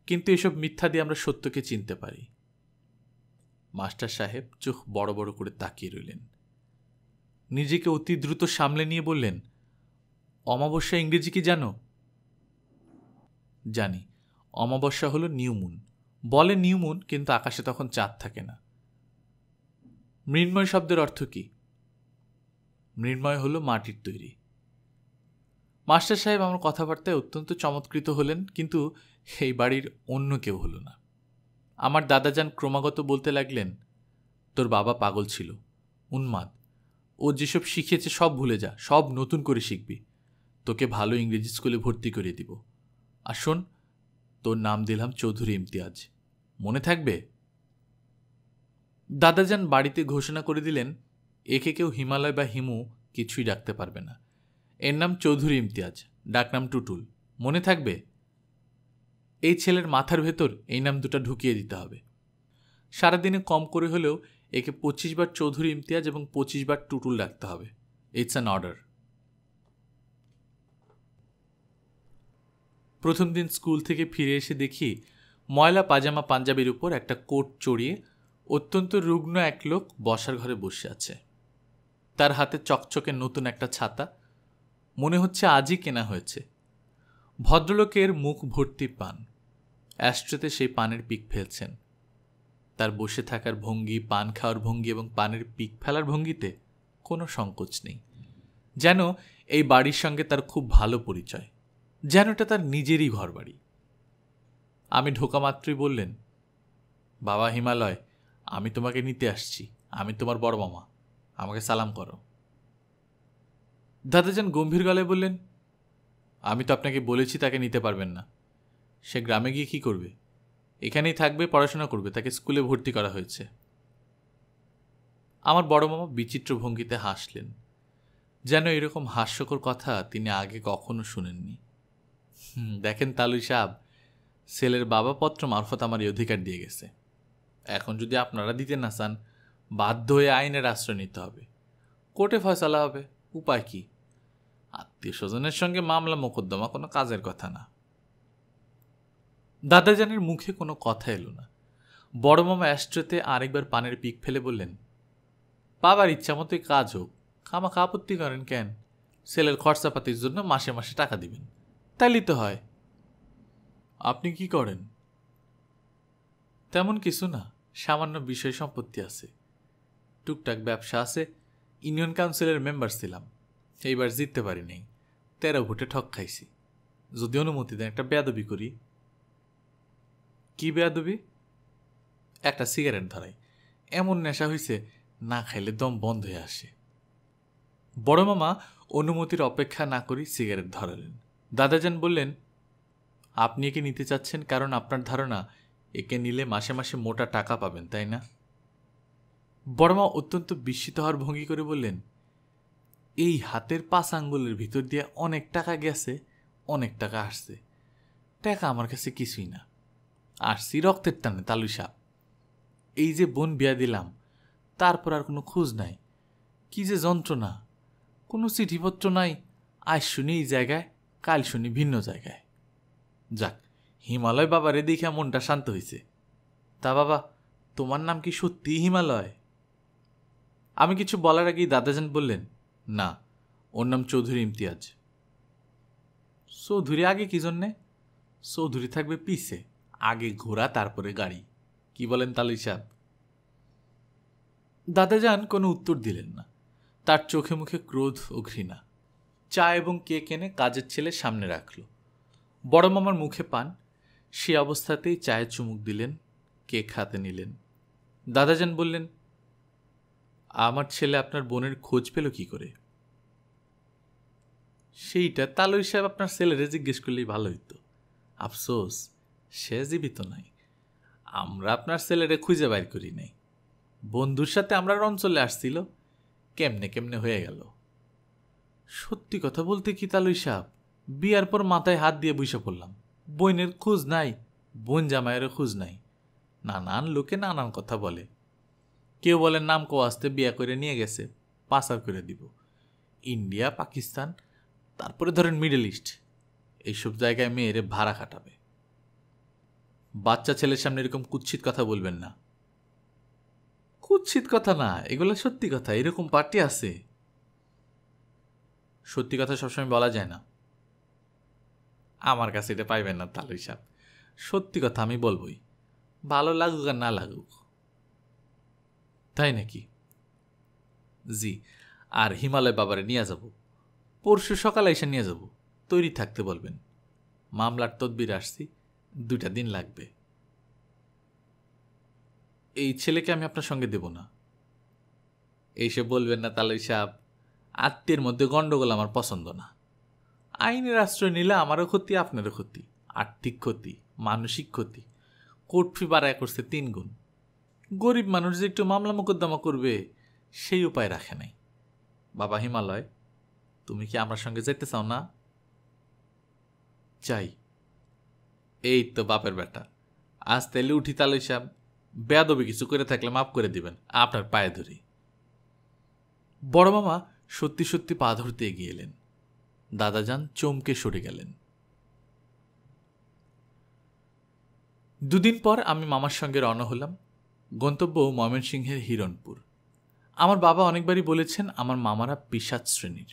কিন্তু এসব মিথ্যা দিয়ে আমরা সত্যকে চিনতে পারি মাস্টার সাহেব চোখ বড় বড় করে তাকিয়ে রইলেন নিজেকে অতি দ্রুত সামলে নিয়ে বললেন অমাবস্যা ইংরেজি কি জানো জানি অমাবস্যা হলো নিউমুন বলে নিউমুন কিন্তু আকাশে তখন চাঁদ থাকে না মৃন্ময় শব্দের অর্থ কি মৃন্ময় হলো মাটির তৈরি মাস্টার সাহেব আমার কথাবার্তায় অত্যন্ত চমৎকৃত হলেন কিন্তু এই বাড়ির অন্য কেউ হলো না আমার দাদাজান ক্রমাগত বলতে লাগলেন তোর বাবা পাগল ছিল উন্মাদ ও যেসব শিখেছে সব ভুলে যা সব নতুন করে শিখবি তোকে ভালো ইংরেজি স্কুলে ভর্তি করিয়ে দিব আর শোন তোর নাম দিলাম চৌধুরী ইমতিয়াজ মনে থাকবে দাদাজান বাড়িতে ঘোষণা করে দিলেন একে কেউ হিমালয় বা হিমু কিছুই ডাকতে পারবে না এর নাম চৌধুরী ইমতিয়াজ ডাকনাম টুটুল মনে থাকবে এই ছেলের মাথার ভেতর এই নাম দুটা ঢুকিয়ে দিতে হবে সারাদিনে কম করে হলেও একে পঁচিশ বার চৌধুরী ইমতিয়াজ এবং পঁচিশ বার টুটুল রাখতে হবে ইটস অ্যান অর্ডার প্রথম দিন স্কুল থেকে ফিরে এসে দেখি ময়লা পাজামা পাঞ্জাবির উপর একটা কোট চড়িয়ে অত্যন্ত রুগ্ন এক লোক বসার ঘরে বসে আছে তার হাতে চকচকে নতুন একটা ছাতা মনে হচ্ছে আজই কেনা হয়েছে ভদ্রলোকের মুখ ভর্তি পান অ্যাস্ট্রেতে সেই পানের পিক ফেলছেন তার বসে থাকার ভঙ্গি পান খাওয়ার ভঙ্গি এবং পানের পিক ফেলার ভঙ্গিতে কোনো সংকোচ নেই যেন এই বাড়ির সঙ্গে তার খুব ভালো পরিচয় যেন এটা তার নিজেরই ঘর বাড়ি আমি ঢোকা মাত্রই বললেন বাবা হিমালয় আমি তোমাকে নিতে আসছি আমি তোমার বড় মামা আমাকে সালাম করো দাদাজান গম্ভীর গলায় বললেন আমি তো আপনাকে বলেছি তাকে নিতে পারবেন না সে গ্রামে গিয়ে কি করবে এখানেই থাকবে পড়াশোনা করবে তাকে স্কুলে ভর্তি করা হয়েছে আমার বড় মামা বিচিত্র ভঙ্গিতে হাসলেন যেন এরকম হাস্যকর কথা তিনি আগে কখনো শুনেননি দেখেন তালুই সাহেব সেলের বাবাপত্র মারফত আমার এই অধিকার দিয়ে গেছে এখন যদি আপনারা দিতে না চান বাধ্য হয়ে আইনের আশ্রয় নিতে হবে কোর্টে ফয়সলা হবে উপায় কি আত্মীয় স্বজনের সঙ্গে মামলা মোকদ্দমা কোনো কাজের কথা না দাদাজানের মুখে কোনো কথা এলো না বড় মামা অ্যাস্ট্রেতে আরেকবার পানের পিক ফেলে বললেন বাবার ইচ্ছা মতোই কাজ হোক কামা আপত্তি করেন কেন সেলের খরচাপাতির জন্য মাসে মাসে টাকা দিবেন তাইলে তো হয় আপনি কি করেন তেমন কিছু না সামান্য বিষয় সম্পত্তি আছে টুকটাক ব্যবসা আছে ইউনিয়ন কাউন্সিলের মেম্বার ছিলাম এইবার জিততে পারি নাই তেরো ভোটে ঠক খাইছি যদি অনুমতি দেন একটা বেদবি করি কি বেয়াদবি একটা সিগারেট ধরাই এমন নেশা হইছে না খাইলে দম বন্ধ হয়ে আসে বড় মামা অনুমতির অপেক্ষা না করি সিগারেট ধরালেন দাদাজান বললেন আপনি একে নিতে চাচ্ছেন কারণ আপনার ধারণা একে নিলে মাসে মাসে মোটা টাকা পাবেন তাই না বড়মা অত্যন্ত বিস্মিত হওয়ার ভঙ্গি করে বললেন এই হাতের পাঁচ আঙ্গুলের ভিতর দিয়ে অনেক টাকা গেছে অনেক টাকা আসছে টাকা আমার কাছে কিছুই না সি রক্তের টানে তালুই সাপ এই যে বোন বিয়া দিলাম তারপর আর কোনো খোঁজ নাই কি যে যন্ত্রণা কোনো চিঠিপত্র নাই আজ শুনি এই জায়গায় কাল শুনি ভিন্ন জায়গায় যাক হিমালয় বাবারে দেখে মনটা শান্ত হয়েছে তা বাবা তোমার নাম কি সত্যি হিমালয় আমি কিছু বলার আগেই দাদাজান বললেন না ওর নাম চৌধুরী ইমতিয়াজ চৌধুরী আগে কি জন্যে চৌধুরী থাকবে পিসে আগে ঘোড়া তারপরে গাড়ি কি বলেন তালি সাহেব দাদাজান কোনো উত্তর দিলেন না তার চোখে মুখে ক্রোধ ও ঘৃণা চা এবং কেক এনে কাজের ছেলে সামনে রাখল বড় মামার মুখে পান সে অবস্থাতেই চায়ে চুমুক দিলেন কেক হাতে নিলেন দাদাজান বললেন আমার ছেলে আপনার বোনের খোঁজ পেল কি করে সেইটা তালই সাহেব আপনার ছেলেরে জিজ্ঞেস করলেই ভালো হইতো আফসোস সে জীবিত নাই আমরা আপনার ছেলেরে খুঁজে বাইর করি নাই বন্ধুর সাথে আমরা অঞ্চলে আসছিল কেমনে কেমনে হয়ে গেল সত্যি কথা বলতে কি তালুই সাপ বিয়ার পর মাথায় হাত দিয়ে বসে পড়লাম বইনের খোঁজ নাই বোন জামাইয়েরও খোঁজ নাই নানান লোকে নানান কথা বলে কেউ বলে নাম কো আসতে বিয়া করে নিয়ে গেছে পাচার করে দিব ইন্ডিয়া পাকিস্তান তারপরে ধরেন মিডল ইস্ট এইসব জায়গায় মেয়েরে ভাড়া খাটাবে বাচ্চা ছেলের সামনে এরকম কুচ্ছিত কথা বলবেন না কুচ্ছিত কথা না এগুলো সত্যি কথা এরকম পার্টি আছে সত্যি কথা সবসময় বলা যায় না আমার কাছে এটা পাইবেন না তালু সাহেব সত্যি কথা আমি বলবই ভালো লাগুক আর না লাগুক তাই নাকি জি আর হিমালয় বাবারে নিয়ে যাব পরশু সকালে এসে নিয়ে যাব তৈরি থাকতে বলবেন মামলার তদবির আসছি দুইটা দিন লাগবে এই ছেলেকে আমি আপনার সঙ্গে দেব না এইসে বলবেন না তালই সাহেব আত্মীয়ের মধ্যে গণ্ডগোল আমার পছন্দ না আইনের আশ্রয় নিলে আমারও ক্ষতি আপনারও ক্ষতি আর্থিক ক্ষতি মানসিক ক্ষতি কোর্ট ফি বাড়ায় করছে তিন গুণ গরিব মানুষ যে একটু মামলা মোকদ্দমা করবে সেই উপায় রাখে নাই বাবা হিমালয় তুমি কি আমার সঙ্গে যেতে চাও না চাই এই তো বাপের বেটা আজ তেলে উঠি তালে সাহ বেয়াদবি কিছু করে থাকলে মাফ করে দিবেন আপনার পায়ে ধরি বড় মামা সত্যি সত্যি পা ধরতে এগিয়ে এলেন দাদা যান চমকে সরে গেলেন দুদিন পর আমি মামার সঙ্গে রওনা হলাম গন্তব্য ময়মনসিংহের হিরণপুর আমার বাবা অনেকবারই বলেছেন আমার মামারা পিসাদ শ্রেণীর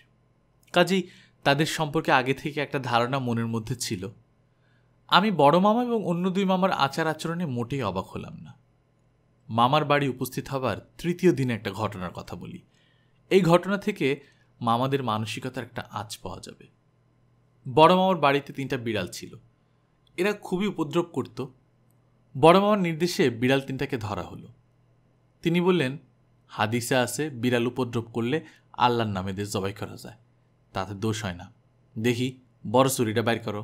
কাজেই তাদের সম্পর্কে আগে থেকে একটা ধারণা মনের মধ্যে ছিল আমি বড় মামা এবং অন্য দুই মামার আচার আচরণে মোটেই অবাক হলাম না মামার বাড়ি উপস্থিত হবার তৃতীয় দিনে একটা ঘটনার কথা বলি এই ঘটনা থেকে মামাদের মানসিকতার একটা আঁচ পাওয়া যাবে বড় মামার বাড়িতে তিনটা বিড়াল ছিল এরা খুবই উপদ্রব করত বড় মামার নির্দেশে বিড়াল তিনটাকে ধরা হলো তিনি বললেন হাদিসে আছে বিড়াল উপদ্রব করলে আল্লাহর নামে দেশ জবাই করা যায় তাতে দোষ হয় না দেখি বড় চুরিটা বাইর করো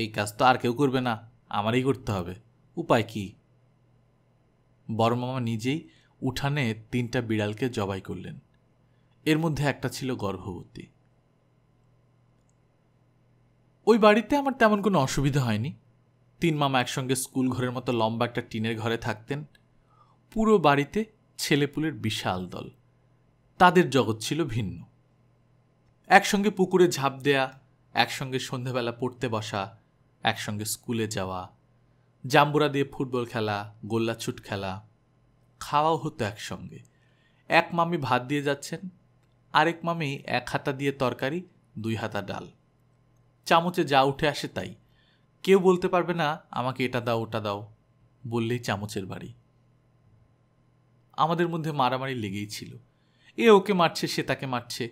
এই কাজ তো আর কেউ করবে না আমারই করতে হবে উপায় কি বড়মামা নিজেই উঠানে তিনটা বিড়ালকে জবাই করলেন এর মধ্যে একটা ছিল গর্ভবতী ওই বাড়িতে আমার তেমন কোনো অসুবিধা হয়নি তিন মামা একসঙ্গে স্কুল ঘরের মতো লম্বা একটা টিনের ঘরে থাকতেন পুরো বাড়িতে ছেলেপুলের বিশাল দল তাদের জগৎ ছিল ভিন্ন একসঙ্গে পুকুরে ঝাঁপ দেয়া একসঙ্গে সন্ধেবেলা পড়তে বসা একসঙ্গে স্কুলে যাওয়া জাম্বুরা দিয়ে ফুটবল খেলা গোল্লাছুট খেলা খাওয়াও হতো একসঙ্গে এক মামি ভাত দিয়ে যাচ্ছেন আরেক মামি এক হাতা দিয়ে তরকারি দুই হাতা ডাল চামচে যা উঠে আসে তাই কেউ বলতে পারবে না আমাকে এটা দাও ওটা দাও বললেই চামচের বাড়ি আমাদের মধ্যে মারামারি লেগেই ছিল এ ওকে মারছে সে তাকে মারছে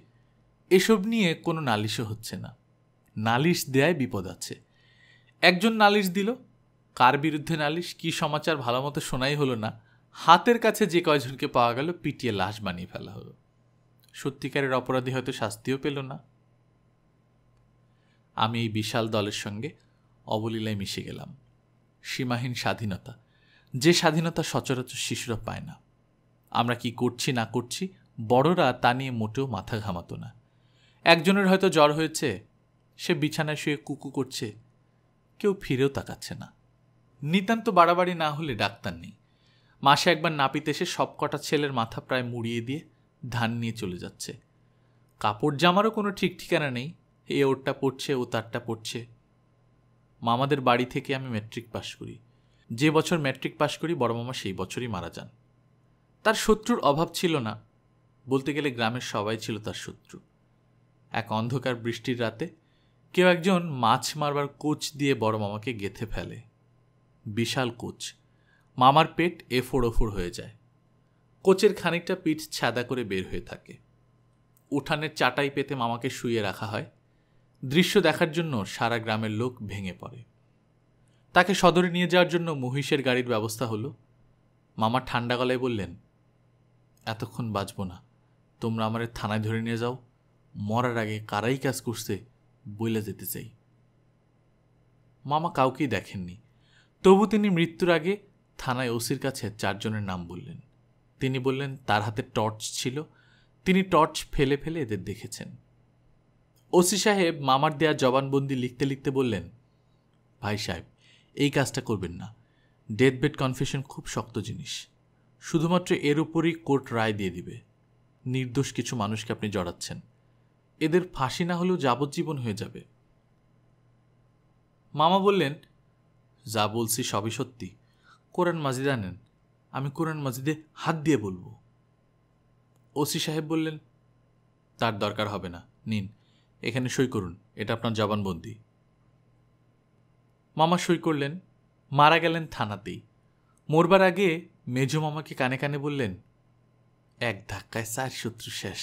এসব নিয়ে কোনো নালিশও হচ্ছে না নালিশ দেয় বিপদ আছে একজন নালিশ দিল কার বিরুদ্ধে নালিশ কি সমাচার ভালো মতো শোনাই হলো না হাতের কাছে যে কয়জনকে পাওয়া গেল পিটিয়ে লাশ বানিয়ে ফেলা হলো সত্যিকারের অপরাধী হয়তো শাস্তিও পেল না আমি এই বিশাল দলের সঙ্গে অবলীলায় মিশে গেলাম সীমাহীন স্বাধীনতা যে স্বাধীনতা সচরাচর শিশুরা পায় না আমরা কি করছি না করছি বড়রা তা নিয়ে মোটেও মাথা ঘামাতো না একজনের হয়তো জ্বর হয়েছে সে বিছানায় শুয়ে কুকু করছে কেউ ফিরেও তাকাচ্ছে না নিতান্ত বাড়াবাড়ি না হলে ডাক্তার নেই মাসে একবার নাপিত এসে সব কটা ছেলের মাথা প্রায় মুড়িয়ে দিয়ে ধান নিয়ে চলে যাচ্ছে কাপড় জামারও কোনো ঠিক ঠিকানা নেই এ ওরটা পড়ছে ও তারটা পড়ছে মামাদের বাড়ি থেকে আমি ম্যাট্রিক পাশ করি যে বছর ম্যাট্রিক পাশ করি বড় মামা সেই বছরই মারা যান তার শত্রুর অভাব ছিল না বলতে গেলে গ্রামের সবাই ছিল তার শত্রু এক অন্ধকার বৃষ্টির রাতে কেউ একজন মাছ মারবার কোচ দিয়ে বড় মামাকে গেথে ফেলে বিশাল কোচ মামার পেট এফোড় ওফোড় হয়ে যায় কোচের খানিকটা পিঠ ছাদা করে বের হয়ে থাকে উঠানের চাটাই পেতে মামাকে শুয়ে রাখা হয় দৃশ্য দেখার জন্য সারা গ্রামের লোক ভেঙে পড়ে তাকে সদরে নিয়ে যাওয়ার জন্য মহিষের গাড়ির ব্যবস্থা হলো মামা ঠান্ডা গলায় বললেন এতক্ষণ বাঁচব না তোমরা আমার থানায় ধরে নিয়ে যাও মরার আগে কারাই কাজ করছে বইলা যেতে চাই মামা কাউকেই দেখেননি তবু তিনি মৃত্যুর আগে থানায় ওসির কাছে চারজনের নাম বললেন তিনি বললেন তার হাতে টর্চ ছিল তিনি টর্চ ফেলে ফেলে এদের দেখেছেন ওসি সাহেব মামার দেয়া জবানবন্দি লিখতে লিখতে বললেন ভাই সাহেব এই কাজটা করবেন না ডেথ বেড কনফেশন খুব শক্ত জিনিস শুধুমাত্র এর উপরই কোর্ট রায় দিয়ে দিবে নির্দোষ কিছু মানুষকে আপনি জড়াচ্ছেন এদের ফাঁসি না হলেও যাবজ্জীবন হয়ে যাবে মামা বললেন যা বলছি সবই সত্যি কোরআন মাজিদ আনেন আমি কোরআন মাজিদে হাত দিয়ে বলবো ওসি সাহেব বললেন তার দরকার হবে না নিন এখানে সই করুন এটা আপনার জবানবন্দি মামা সই করলেন মারা গেলেন থানাতেই মরবার আগে মেজো মামাকে কানে কানে বললেন এক ধাক্কায় চার শত্রু শেষ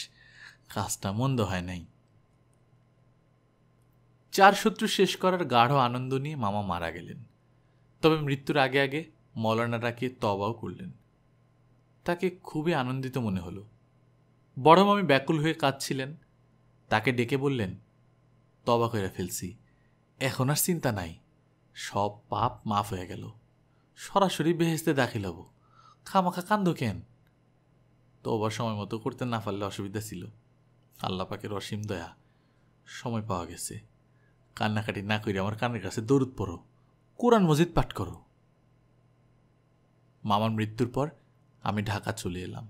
কাজটা মন্দ হয় নাই চার শত্রু শেষ করার গাঢ় আনন্দ নিয়ে মামা মারা গেলেন তবে মৃত্যুর আগে আগে মৌলানাটাকে তবাও করলেন তাকে খুবই আনন্দিত মনে হলো বড় মামি ব্যাকুল হয়ে কাঁদছিলেন তাকে ডেকে বললেন তবা করে ফেলছি এখন আর চিন্তা নাই সব পাপ মাফ হয়ে গেল সরাসরি বেহেস্তে দাখিল হব খামাখা কান্দ কেন তবার সময় মতো করতে না পারলে অসুবিধা ছিল আল্লাপাকের অসীম দয়া সময় পাওয়া গেছে কান্নাকাটি না করে আমার কানের কাছে দরুদ পড়ো কোরআন মজিদ পাঠ করো মামার মৃত্যুর পর আমি ঢাকা চলে এলাম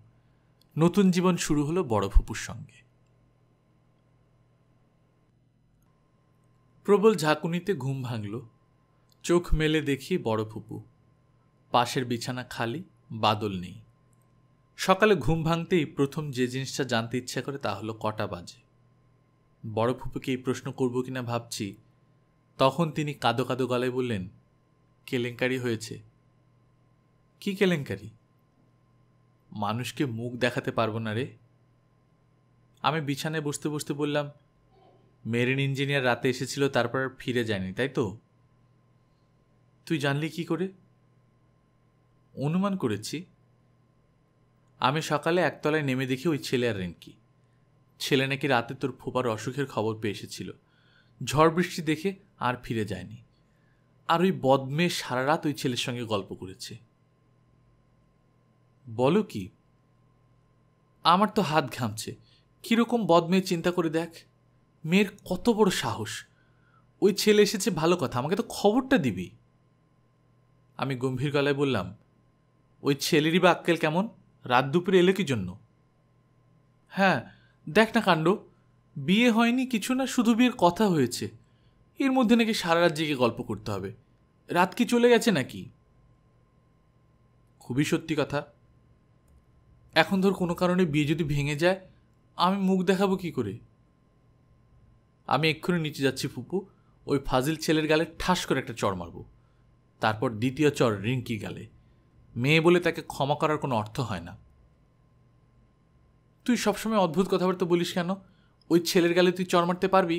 নতুন জীবন শুরু হলো বড় ফুপুর সঙ্গে প্রবল ঝাঁকুনিতে ঘুম ভাঙল চোখ মেলে দেখি বড় ফুপু পাশের বিছানা খালি বাদল নেই সকালে ঘুম ভাঙতেই প্রথম যে জিনিসটা জানতে ইচ্ছে করে তা হলো কটা বাজে বড় ফুপুকে এই প্রশ্ন করব কিনা ভাবছি তখন তিনি কাঁদো কাঁদো গলায় বললেন কেলেঙ্কারি হয়েছে কি কেলেঙ্কারি মানুষকে মুখ দেখাতে পারবো না রে আমি বিছানায় বসতে বসতে বললাম মেরিন ইঞ্জিনিয়ার রাতে এসেছিল তারপর ফিরে যায়নি তাই তো তুই জানলি কি করে অনুমান করেছি আমি সকালে একতলায় নেমে দেখি ওই ছেলে আর রিঙ্কি ছেলে নাকি রাতে তোর ফুপার অসুখের খবর পেয়ে এসেছিল ঝড় বৃষ্টি দেখে আর ফিরে যায়নি আর ওই বদমে সারা রাত ওই ছেলের সঙ্গে গল্প করেছে বলো কি আমার তো হাত ঘামছে কীরকম বদমেয়ে চিন্তা করে দেখ মেয়ের কত বড় সাহস ওই ছেলে এসেছে ভালো কথা আমাকে তো খবরটা দিবি আমি গম্ভীর গলায় বললাম ওই ছেলেরই বা আক্কেল কেমন রাত দুপুরে এলে কি জন্য হ্যাঁ দেখ না কাণ্ড বিয়ে হয়নি কিছু না শুধু বিয়ের কথা হয়েছে এর মধ্যে নাকি সারা রাত জেগে গল্প করতে হবে রাত কি চলে গেছে নাকি খুবই সত্যি কথা এখন ধর কোনো কারণে বিয়ে যদি ভেঙে যায় আমি মুখ দেখাবো কি করে আমি এক্ষুনি নিচে যাচ্ছি ফুপু ওই ফাজিল ছেলের গালে ঠাস করে একটা চড় মারব তারপর দ্বিতীয় চর রিঙ্কি গালে মেয়ে বলে তাকে ক্ষমা করার কোনো অর্থ হয় না তুই সবসময় অদ্ভুত কথাবার্তা বলিস কেন ওই ছেলের গালে তুই চর মারতে পারবি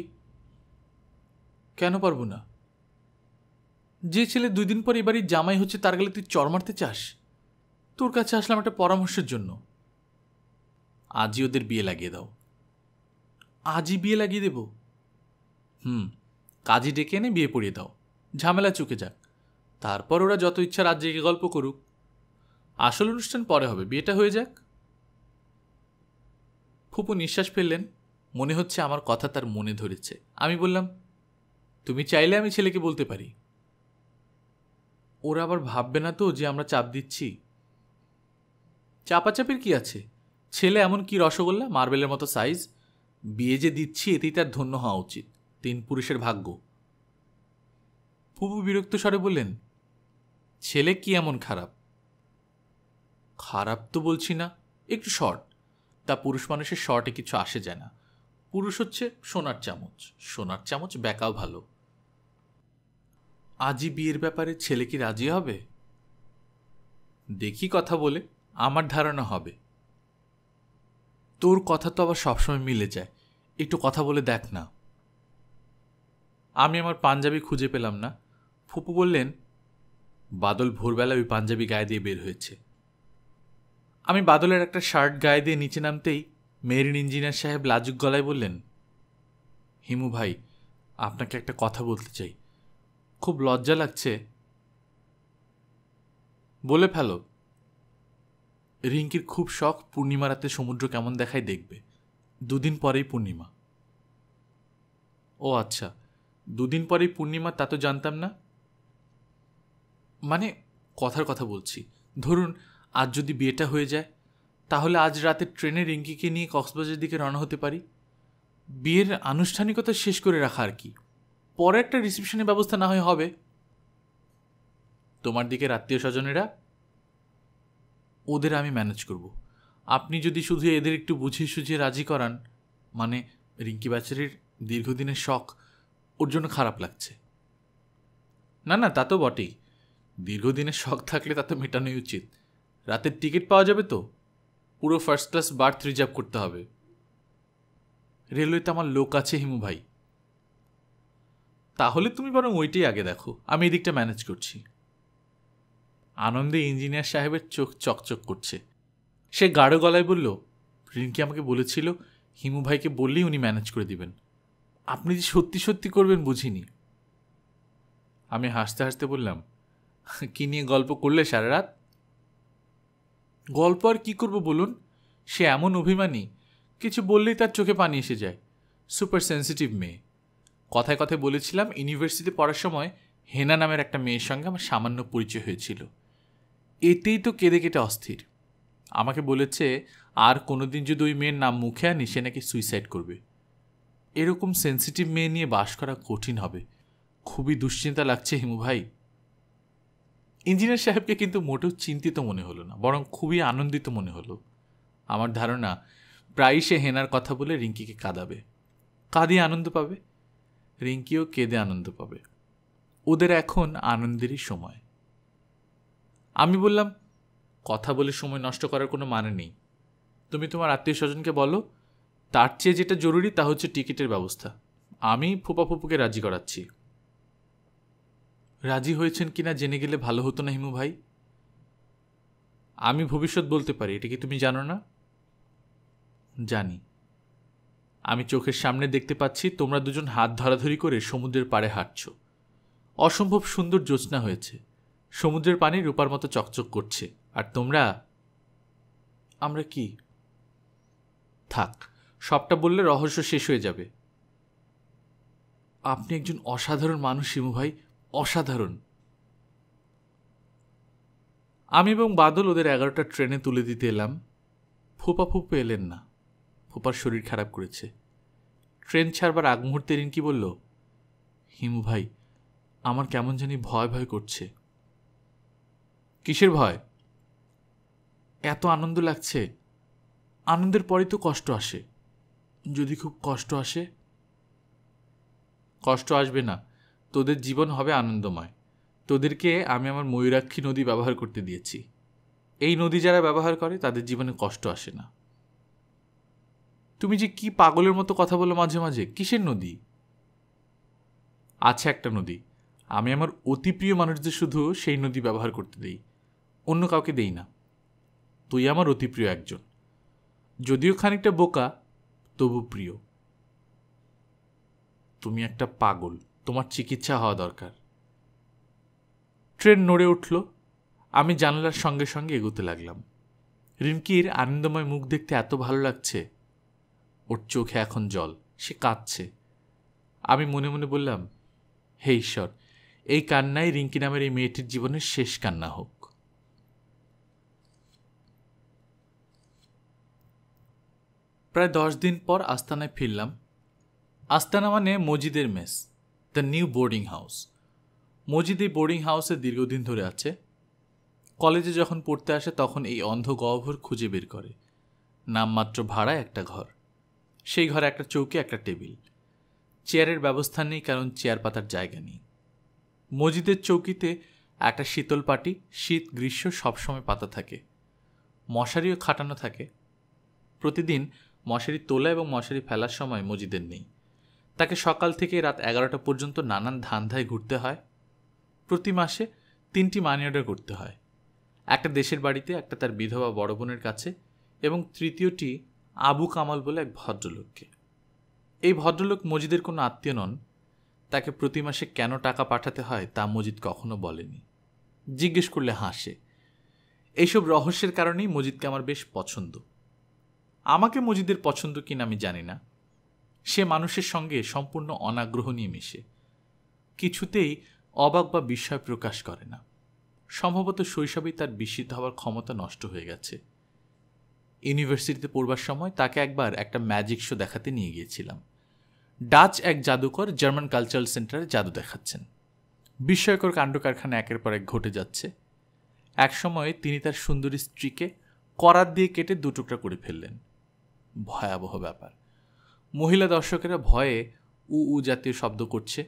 কেন পারবো না যে ছেলে দুই দিন পর এবারই জামাই হচ্ছে তার গালে তুই চর মারতে চাস তোর কাছে আসলাম একটা পরামর্শের জন্য আজই ওদের বিয়ে লাগিয়ে দাও আজই বিয়ে লাগিয়ে দেব হুম কাজই ডেকে এনে বিয়ে পড়িয়ে দাও ঝামেলা চুকে যাক তারপর ওরা যত ইচ্ছা রাত গল্প করুক আসল অনুষ্ঠান পরে হবে বিয়েটা হয়ে যাক ফুপু নিঃশ্বাস ফেললেন মনে হচ্ছে আমার কথা তার মনে ধরেছে আমি বললাম তুমি চাইলে আমি ছেলেকে বলতে পারি ওরা আবার ভাববে না তো যে আমরা চাপ দিচ্ছি চাপাচাপির কি আছে ছেলে এমন কি রসগোল্লা মার্বেলের মতো সাইজ বিয়ে যে দিচ্ছি এতেই তার ধন্য হওয়া উচিত তিন পুরুষের ভাগ্য ফুপু বিরক্ত স্বরে বললেন ছেলে কি এমন খারাপ খারাপ তো বলছি না একটু শর্ট তা পুরুষ মানুষের শর্টে কিছু আসে যায় না পুরুষ হচ্ছে সোনার চামচ সোনার চামচ ব্যাকাও ভালো আজই বিয়ের ব্যাপারে ছেলে কি রাজি হবে দেখি কথা বলে আমার ধারণা হবে তোর কথা তো আবার সবসময় মিলে যায় একটু কথা বলে দেখ না আমি আমার পাঞ্জাবি খুঁজে পেলাম না ফুপু বললেন বাদল ভোরবেলা ওই পাঞ্জাবি গায়ে দিয়ে বের হয়েছে আমি বাদলের একটা শার্ট গায়ে দিয়ে নিচে নামতেই মেরিন ইঞ্জিনিয়ার সাহেব লাজুক গলায় বললেন হিমু ভাই আপনাকে একটা কথা বলতে চাই খুব লজ্জা লাগছে বলে ফেলো রিঙ্কির খুব শখ পূর্ণিমা রাতে সমুদ্র কেমন দেখায় দেখবে দুদিন পরেই পূর্ণিমা ও আচ্ছা দুদিন পরেই পূর্ণিমা তা তো জানতাম না মানে কথার কথা বলছি ধরুন আজ যদি বিয়েটা হয়ে যায় তাহলে আজ রাতে ট্রেনে রিঙ্কিকে নিয়ে কক্সবাজারের দিকে রওনা হতে পারি বিয়ের আনুষ্ঠানিকতা শেষ করে রাখা আর কি পরে একটা রিসেপশনের ব্যবস্থা না হয় হবে তোমার দিকে আত্মীয় স্বজনেরা ওদের আমি ম্যানেজ করব। আপনি যদি শুধু এদের একটু বুঝিয়ে সুঝিয়ে রাজি করান মানে রিঙ্কি বাচ্চারির দীর্ঘদিনের শখ ওর জন্য খারাপ লাগছে না না তা তো বটেই দীর্ঘদিনের শখ থাকলে তা তো মেটানোই উচিত রাতের টিকিট পাওয়া যাবে তো পুরো ফার্স্ট ক্লাস বার্থ রিজার্ভ করতে হবে রেলওয়েতে আমার লোক আছে হিমু ভাই তাহলে তুমি বরং ওইটাই আগে দেখো আমি এদিকটা ম্যানেজ করছি আনন্দে ইঞ্জিনিয়ার সাহেবের চোখ চকচক করছে সে গাঢ় গলায় বলল রিঙ্কি আমাকে বলেছিল হিমু ভাইকে বললেই উনি ম্যানেজ করে দিবেন আপনি যে সত্যি সত্যি করবেন বুঝিনি আমি হাসতে হাসতে বললাম কী নিয়ে গল্প করলে সারা রাত গল্প আর কী করবো বলুন সে এমন অভিমানী কিছু বললেই তার চোখে পানি এসে যায় সুপার সেন্সিটিভ মেয়ে কথায় কথায় বলেছিলাম ইউনিভার্সিটি পড়ার সময় হেনা নামের একটা মেয়ের সঙ্গে আমার সামান্য পরিচয় হয়েছিল এতেই তো কেঁদে কেটে অস্থির আমাকে বলেছে আর কোনোদিন যদি ওই মেয়ের নাম মুখে আনি সে নাকি সুইসাইড করবে এরকম সেন্সিটিভ মেয়ে নিয়ে বাস করা কঠিন হবে খুবই দুশ্চিন্তা লাগছে হিমু ভাই ইঞ্জিনিয়ার সাহেবকে কিন্তু মোটেও চিন্তিত মনে হলো না বরং খুবই আনন্দিত মনে হলো আমার ধারণা প্রায়ই সে হেনার কথা বলে রিঙ্কিকে কাঁদাবে কাঁদি আনন্দ পাবে রিঙ্কিও কেঁদে আনন্দ পাবে ওদের এখন আনন্দেরই সময় আমি বললাম কথা বলে সময় নষ্ট করার কোনো মানে নেই তুমি তোমার আত্মীয় স্বজনকে বলো তার চেয়ে যেটা জরুরি তা হচ্ছে টিকিটের ব্যবস্থা আমি ফুপা ফুপুকে রাজি করাচ্ছি রাজি হয়েছেন কিনা জেনে গেলে ভালো হতো না হিমু ভাই আমি ভবিষ্যৎ বলতে পারি এটা কি তুমি জানো না জানি আমি চোখের সামনে দেখতে পাচ্ছি তোমরা দুজন হাত ধরাধরি করে সমুদ্রের পাড়ে হাঁটছ অসম্ভব সুন্দর জ্যোৎস্না হয়েছে সমুদ্রের পানি রূপার মতো চকচক করছে আর তোমরা আমরা কি থাক সবটা বললে রহস্য শেষ হয়ে যাবে আপনি একজন অসাধারণ মানুষ হিমু ভাই অসাধারণ আমি এবং বাদল ওদের এগারোটা ট্রেনে তুলে দিতে এলাম ফোপা ফুপু এলেন না ফোপার শরীর খারাপ করেছে ট্রেন ছাড়বার আগ মুহূর্তে রিঙ্কি বলল হিমু ভাই আমার কেমন জানি ভয় ভয় করছে কিসের ভয় এত আনন্দ লাগছে আনন্দের পরেই তো কষ্ট আসে যদি খুব কষ্ট আসে কষ্ট আসবে না তোদের জীবন হবে আনন্দময় তোদেরকে আমি আমার ময়ূরাক্ষী নদী ব্যবহার করতে দিয়েছি এই নদী যারা ব্যবহার করে তাদের জীবনে কষ্ট আসে না তুমি যে কি পাগলের মতো কথা বলো মাঝে মাঝে কিসের নদী আছে একটা নদী আমি আমার অতি প্রিয় মানুষদের শুধু সেই নদী ব্যবহার করতে দেই অন্য কাউকে দেই না তুই আমার অতি প্রিয় একজন যদিও খানিকটা বোকা তবু প্রিয় তুমি একটা পাগল তোমার চিকিৎসা হওয়া দরকার ট্রেন নড়ে উঠল আমি জানালার সঙ্গে সঙ্গে এগোতে লাগলাম রিমকির আনন্দময় মুখ দেখতে এত ভালো লাগছে ওর চোখে এখন জল সে কাঁদছে আমি মনে মনে বললাম হে ঈশ্বর এই কান্নাই রিঙ্কি নামের এই মেয়েটির জীবনের শেষ কান্না হোক প্রায় দশ দিন পর আস্তানায় ফিরলাম আস্তানা মানে মজিদের mess the new boarding house Majid এই বোর্ডিং হাউসে দীর্ঘদিন ধরে আছে কলেজে যখন পড়তে আসে তখন এই অন্ধ গহ্বর খুঁজে বের করে নামমাত্র ভাড়া একটা ঘর সেই ঘরে একটা চৌকি একটা টেবিল চেয়ারের ব্যবস্থা নেই কারণ চেয়ার পাতার জায়গা নেই মজিদের চৌকিতে একটা শীতল পাটি শীত গ্রীষ্ম সবসময় পাতা থাকে মশারিও খাটানো থাকে প্রতিদিন মশারি তোলা এবং মশারি ফেলার সময় মজিদের নেই তাকে সকাল থেকে রাত এগারোটা পর্যন্ত নানান ধান্ধায় ঘুরতে হয় প্রতি মাসে তিনটি মানি অর্ডার করতে হয় একটা দেশের বাড়িতে একটা তার বিধবা বড় বোনের কাছে এবং তৃতীয়টি আবু কামাল বলে এক ভদ্রলোককে এই ভদ্রলোক মজিদের কোনো আত্মীয় নন তাকে প্রতি মাসে কেন টাকা পাঠাতে হয় তা মজিদ কখনো বলেনি জিজ্ঞেস করলে হাসে এইসব রহস্যের কারণেই মজিদকে আমার বেশ পছন্দ আমাকে মজিদের পছন্দ কিনা আমি জানি না সে মানুষের সঙ্গে সম্পূর্ণ অনাগ্রহ নিয়ে মিশে কিছুতেই অবাক বা বিস্ময় প্রকাশ করে না সম্ভবত শৈশবেই তার বিস্মিত হওয়ার ক্ষমতা নষ্ট হয়ে গেছে ইউনিভার্সিটিতে পড়বার সময় তাকে একবার একটা ম্যাজিক শো দেখাতে নিয়ে গিয়েছিলাম ডাচ এক জাদুকর জার্মান কালচারাল সেন্টারে জাদু দেখাচ্ছেন বিস্ময়কর কাণ্ড কারখানা একের পর এক ঘটে যাচ্ছে এক সময় তিনি তার সুন্দরী স্ত্রীকে করার দিয়ে কেটে দুটুকরা করে ফেললেন ভয়াবহ ব্যাপার মহিলা দর্শকেরা ভয়ে উ উ জাতীয় শব্দ করছে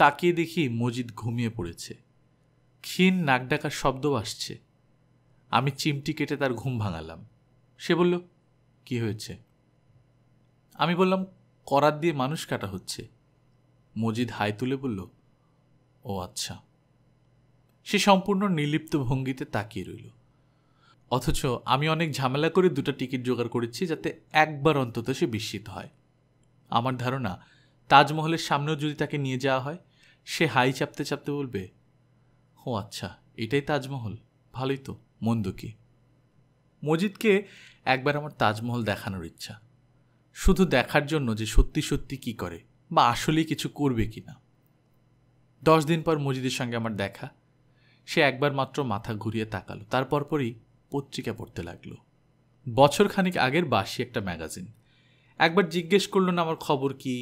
তাকিয়ে দেখি মজিদ ঘুমিয়ে পড়েছে ক্ষীণ নাক ডাকার শব্দও আসছে আমি চিমটি কেটে তার ঘুম ভাঙালাম সে বলল কি হয়েছে আমি বললাম করাত দিয়ে মানুষ কাটা হচ্ছে মজিদ হাই তুলে বলল ও আচ্ছা সে সম্পূর্ণ নির্লিপ্ত ভঙ্গিতে তাকিয়ে রইল অথচ আমি অনেক ঝামেলা করে দুটো টিকিট জোগাড় করেছি যাতে একবার অন্তত সে বিস্মিত হয় আমার ধারণা তাজমহলের সামনেও যদি তাকে নিয়ে যাওয়া হয় সে হাই চাপতে চাপতে বলবে ও আচ্ছা এটাই তাজমহল ভালোই তো মন্দ কি মজিদকে একবার আমার তাজমহল দেখানোর ইচ্ছা শুধু দেখার জন্য যে সত্যি সত্যি কি করে বা আসলেই কিছু করবে কি না দশ দিন পর মজিদের সঙ্গে আমার দেখা সে একবার মাত্র মাথা ঘুরিয়ে তাকালো তারপর পরই পত্রিকা পড়তে লাগলো বছর খানিক আগের বাসি একটা ম্যাগাজিন একবার জিজ্ঞেস করলো না আমার খবর কি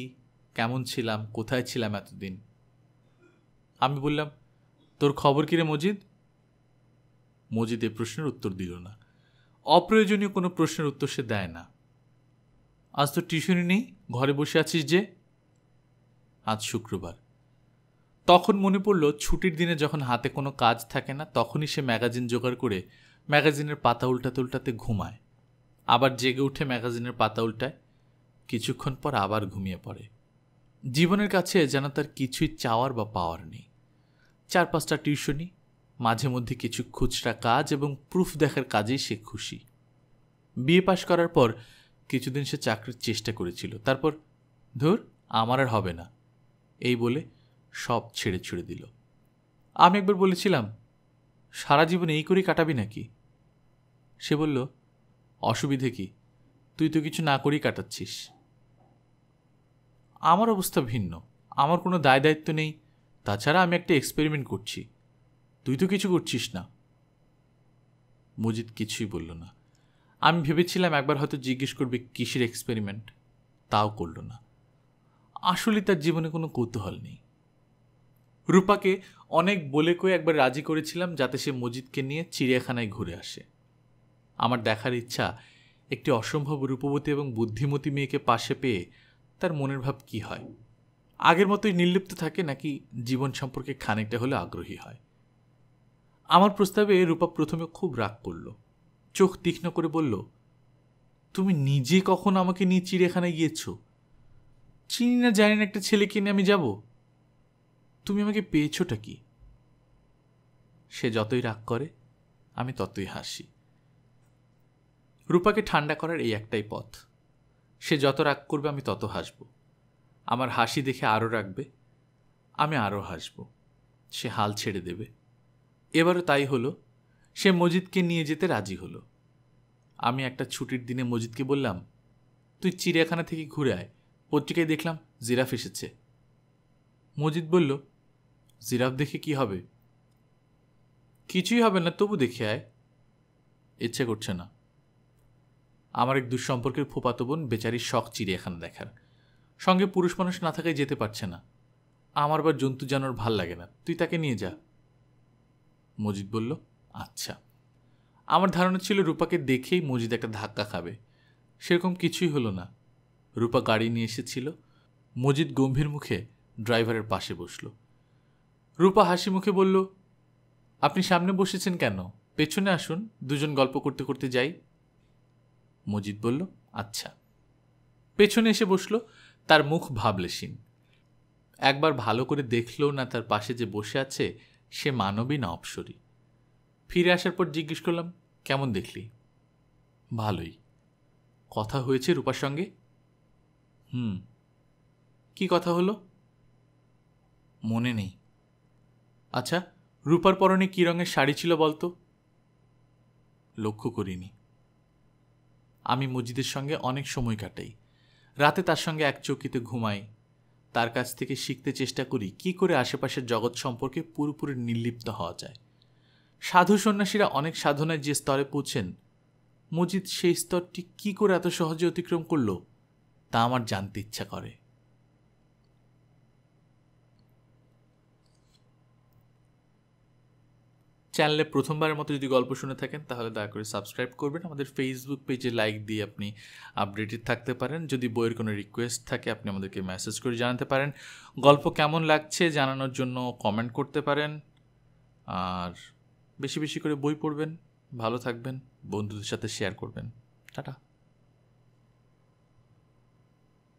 কেমন ছিলাম কোথায় ছিলাম এতদিন আমি বললাম তোর খবর কিরে মজিদ মজিদ এ প্রশ্নের উত্তর দিল না অপ্রয়োজনীয় কোনো প্রশ্নের উত্তর সে দেয় না আজ তো টিউশনি নেই ঘরে বসে আছিস যে আজ শুক্রবার তখন মনে পড়ল ছুটির দিনে যখন হাতে কোনো কাজ থাকে না তখনই সে ম্যাগাজিন জোগাড় করে ম্যাগাজিনের পাতা উল্টাতে উল্টাতে ঘুমায় আবার জেগে উঠে ম্যাগাজিনের পাতা উল্টায় কিছুক্ষণ পর আবার ঘুমিয়ে পড়ে জীবনের কাছে যেন তার কিছুই চাওয়ার বা পাওয়ার নেই চার পাঁচটা টিউশনি মাঝে মধ্যে কিছু খুচরা কাজ এবং প্রুফ দেখার কাজেই সে খুশি বিএ পাশ করার পর কিছুদিন সে চাকরির চেষ্টা করেছিল তারপর ধুর আমার আর হবে না এই বলে সব ছেড়ে ছুড়ে দিল আমি একবার বলেছিলাম সারা জীবন এই করেই কাটাবি নাকি সে বলল অসুবিধে কি তুই তো কিছু না করেই কাটাচ্ছিস আমার অবস্থা ভিন্ন আমার কোনো দায় দায়িত্ব নেই তাছাড়া আমি একটা এক্সপেরিমেন্ট করছি তুই তো কিছু করছিস না মজিদ কিছুই বলল না আমি ভেবেছিলাম একবার হয়তো জিজ্ঞেস করবে কিসের এক্সপেরিমেন্ট তাও করল না আসলে তার জীবনে কোনো কৌতূহল নেই রূপাকে অনেক বলে কয়ে একবার রাজি করেছিলাম যাতে সে মজিদকে নিয়ে চিড়িয়াখানায় ঘুরে আসে আমার দেখার ইচ্ছা একটি অসম্ভব রূপবতী এবং বুদ্ধিমতী মেয়েকে পাশে পেয়ে তার মনের ভাব কি হয় আগের মতোই নির্লিপ্ত থাকে নাকি জীবন সম্পর্কে খানিকটা হলে আগ্রহী হয় আমার প্রস্তাবে রূপা প্রথমে খুব রাগ করল চোখ তীক্ষ্ণ করে বলল তুমি নিজে কখন আমাকে নিয়ে চিড়িয়াখানায় গিয়েছ চিনি না জানি না একটা ছেলে কিনে আমি যাব তুমি আমাকে পেয়েছটা কি সে যতই রাগ করে আমি ততই হাসি রূপাকে ঠান্ডা করার এই একটাই পথ সে যত রাগ করবে আমি তত হাসব আমার হাসি দেখে আরও রাখবে আমি আরও হাসব সে হাল ছেড়ে দেবে এবারও তাই হলো সে মজিদকে নিয়ে যেতে রাজি হলো আমি একটা ছুটির দিনে মজিদকে বললাম তুই চিড়িয়াখানা থেকে ঘুরে আয় পত্রিকায় দেখলাম জিরাফ এসেছে মজিদ বলল জিরাফ দেখে কি হবে কিছুই হবে না তবু দেখে আয় ইচ্ছে করছে না আমার এক দুঃসম্পর্কের ফুপাতো বোন বেচারির শখ চিড়িয়াখানা দেখার সঙ্গে পুরুষ মানুষ না থাকায় যেতে পারছে না আমার বা জন্তু জানোয়ার ভাল লাগে না তুই তাকে নিয়ে যা মজিদ বলল আচ্ছা আমার ধারণা ছিল রূপাকে দেখেই মজিদ একটা ধাক্কা খাবে সেরকম কিছুই হলো না রূপা গাড়ি নিয়ে এসেছিল মজিদ গম্ভীর মুখে ড্রাইভারের পাশে বসল রূপা হাসি মুখে বলল আপনি সামনে বসেছেন কেন পেছনে আসুন দুজন গল্প করতে করতে যাই মজিদ বলল আচ্ছা পেছনে এসে বসলো তার মুখ সিন একবার ভালো করে দেখলো না তার পাশে যে বসে আছে সে মানবী না অপসরি ফিরে আসার পর জিজ্ঞেস করলাম কেমন দেখলি ভালোই কথা হয়েছে রূপার সঙ্গে হুম কি কথা হলো মনে নেই আচ্ছা রূপার পরনে কী রঙের শাড়ি ছিল বলতো লক্ষ্য করিনি আমি মজিদের সঙ্গে অনেক সময় কাটাই রাতে তার সঙ্গে এক চৌকিতে ঘুমাই তার কাছ থেকে শিখতে চেষ্টা করি কি করে আশেপাশের জগৎ সম্পর্কে পুরোপুরি নির্লিপ্ত হওয়া যায় সাধু সন্ন্যাসীরা অনেক সাধনায় যে স্তরে পৌঁছেন মজিদ সেই স্তরটি কি করে এত সহজে অতিক্রম করল তা আমার জানতে ইচ্ছা করে চ্যানেলে প্রথমবারের মতো যদি গল্প শুনে থাকেন তাহলে দয়া করে সাবস্ক্রাইব করবেন আমাদের ফেসবুক পেজে লাইক দিয়ে আপনি আপডেটেড থাকতে পারেন যদি বইয়ের কোনো রিকোয়েস্ট থাকে আপনি আমাদেরকে মেসেজ করে জানাতে পারেন গল্প কেমন লাগছে জানানোর জন্য কমেন্ট করতে পারেন আর বেশি বেশি করে বই পড়বেন ভালো থাকবেন বন্ধুদের সাথে শেয়ার করবেন টাটা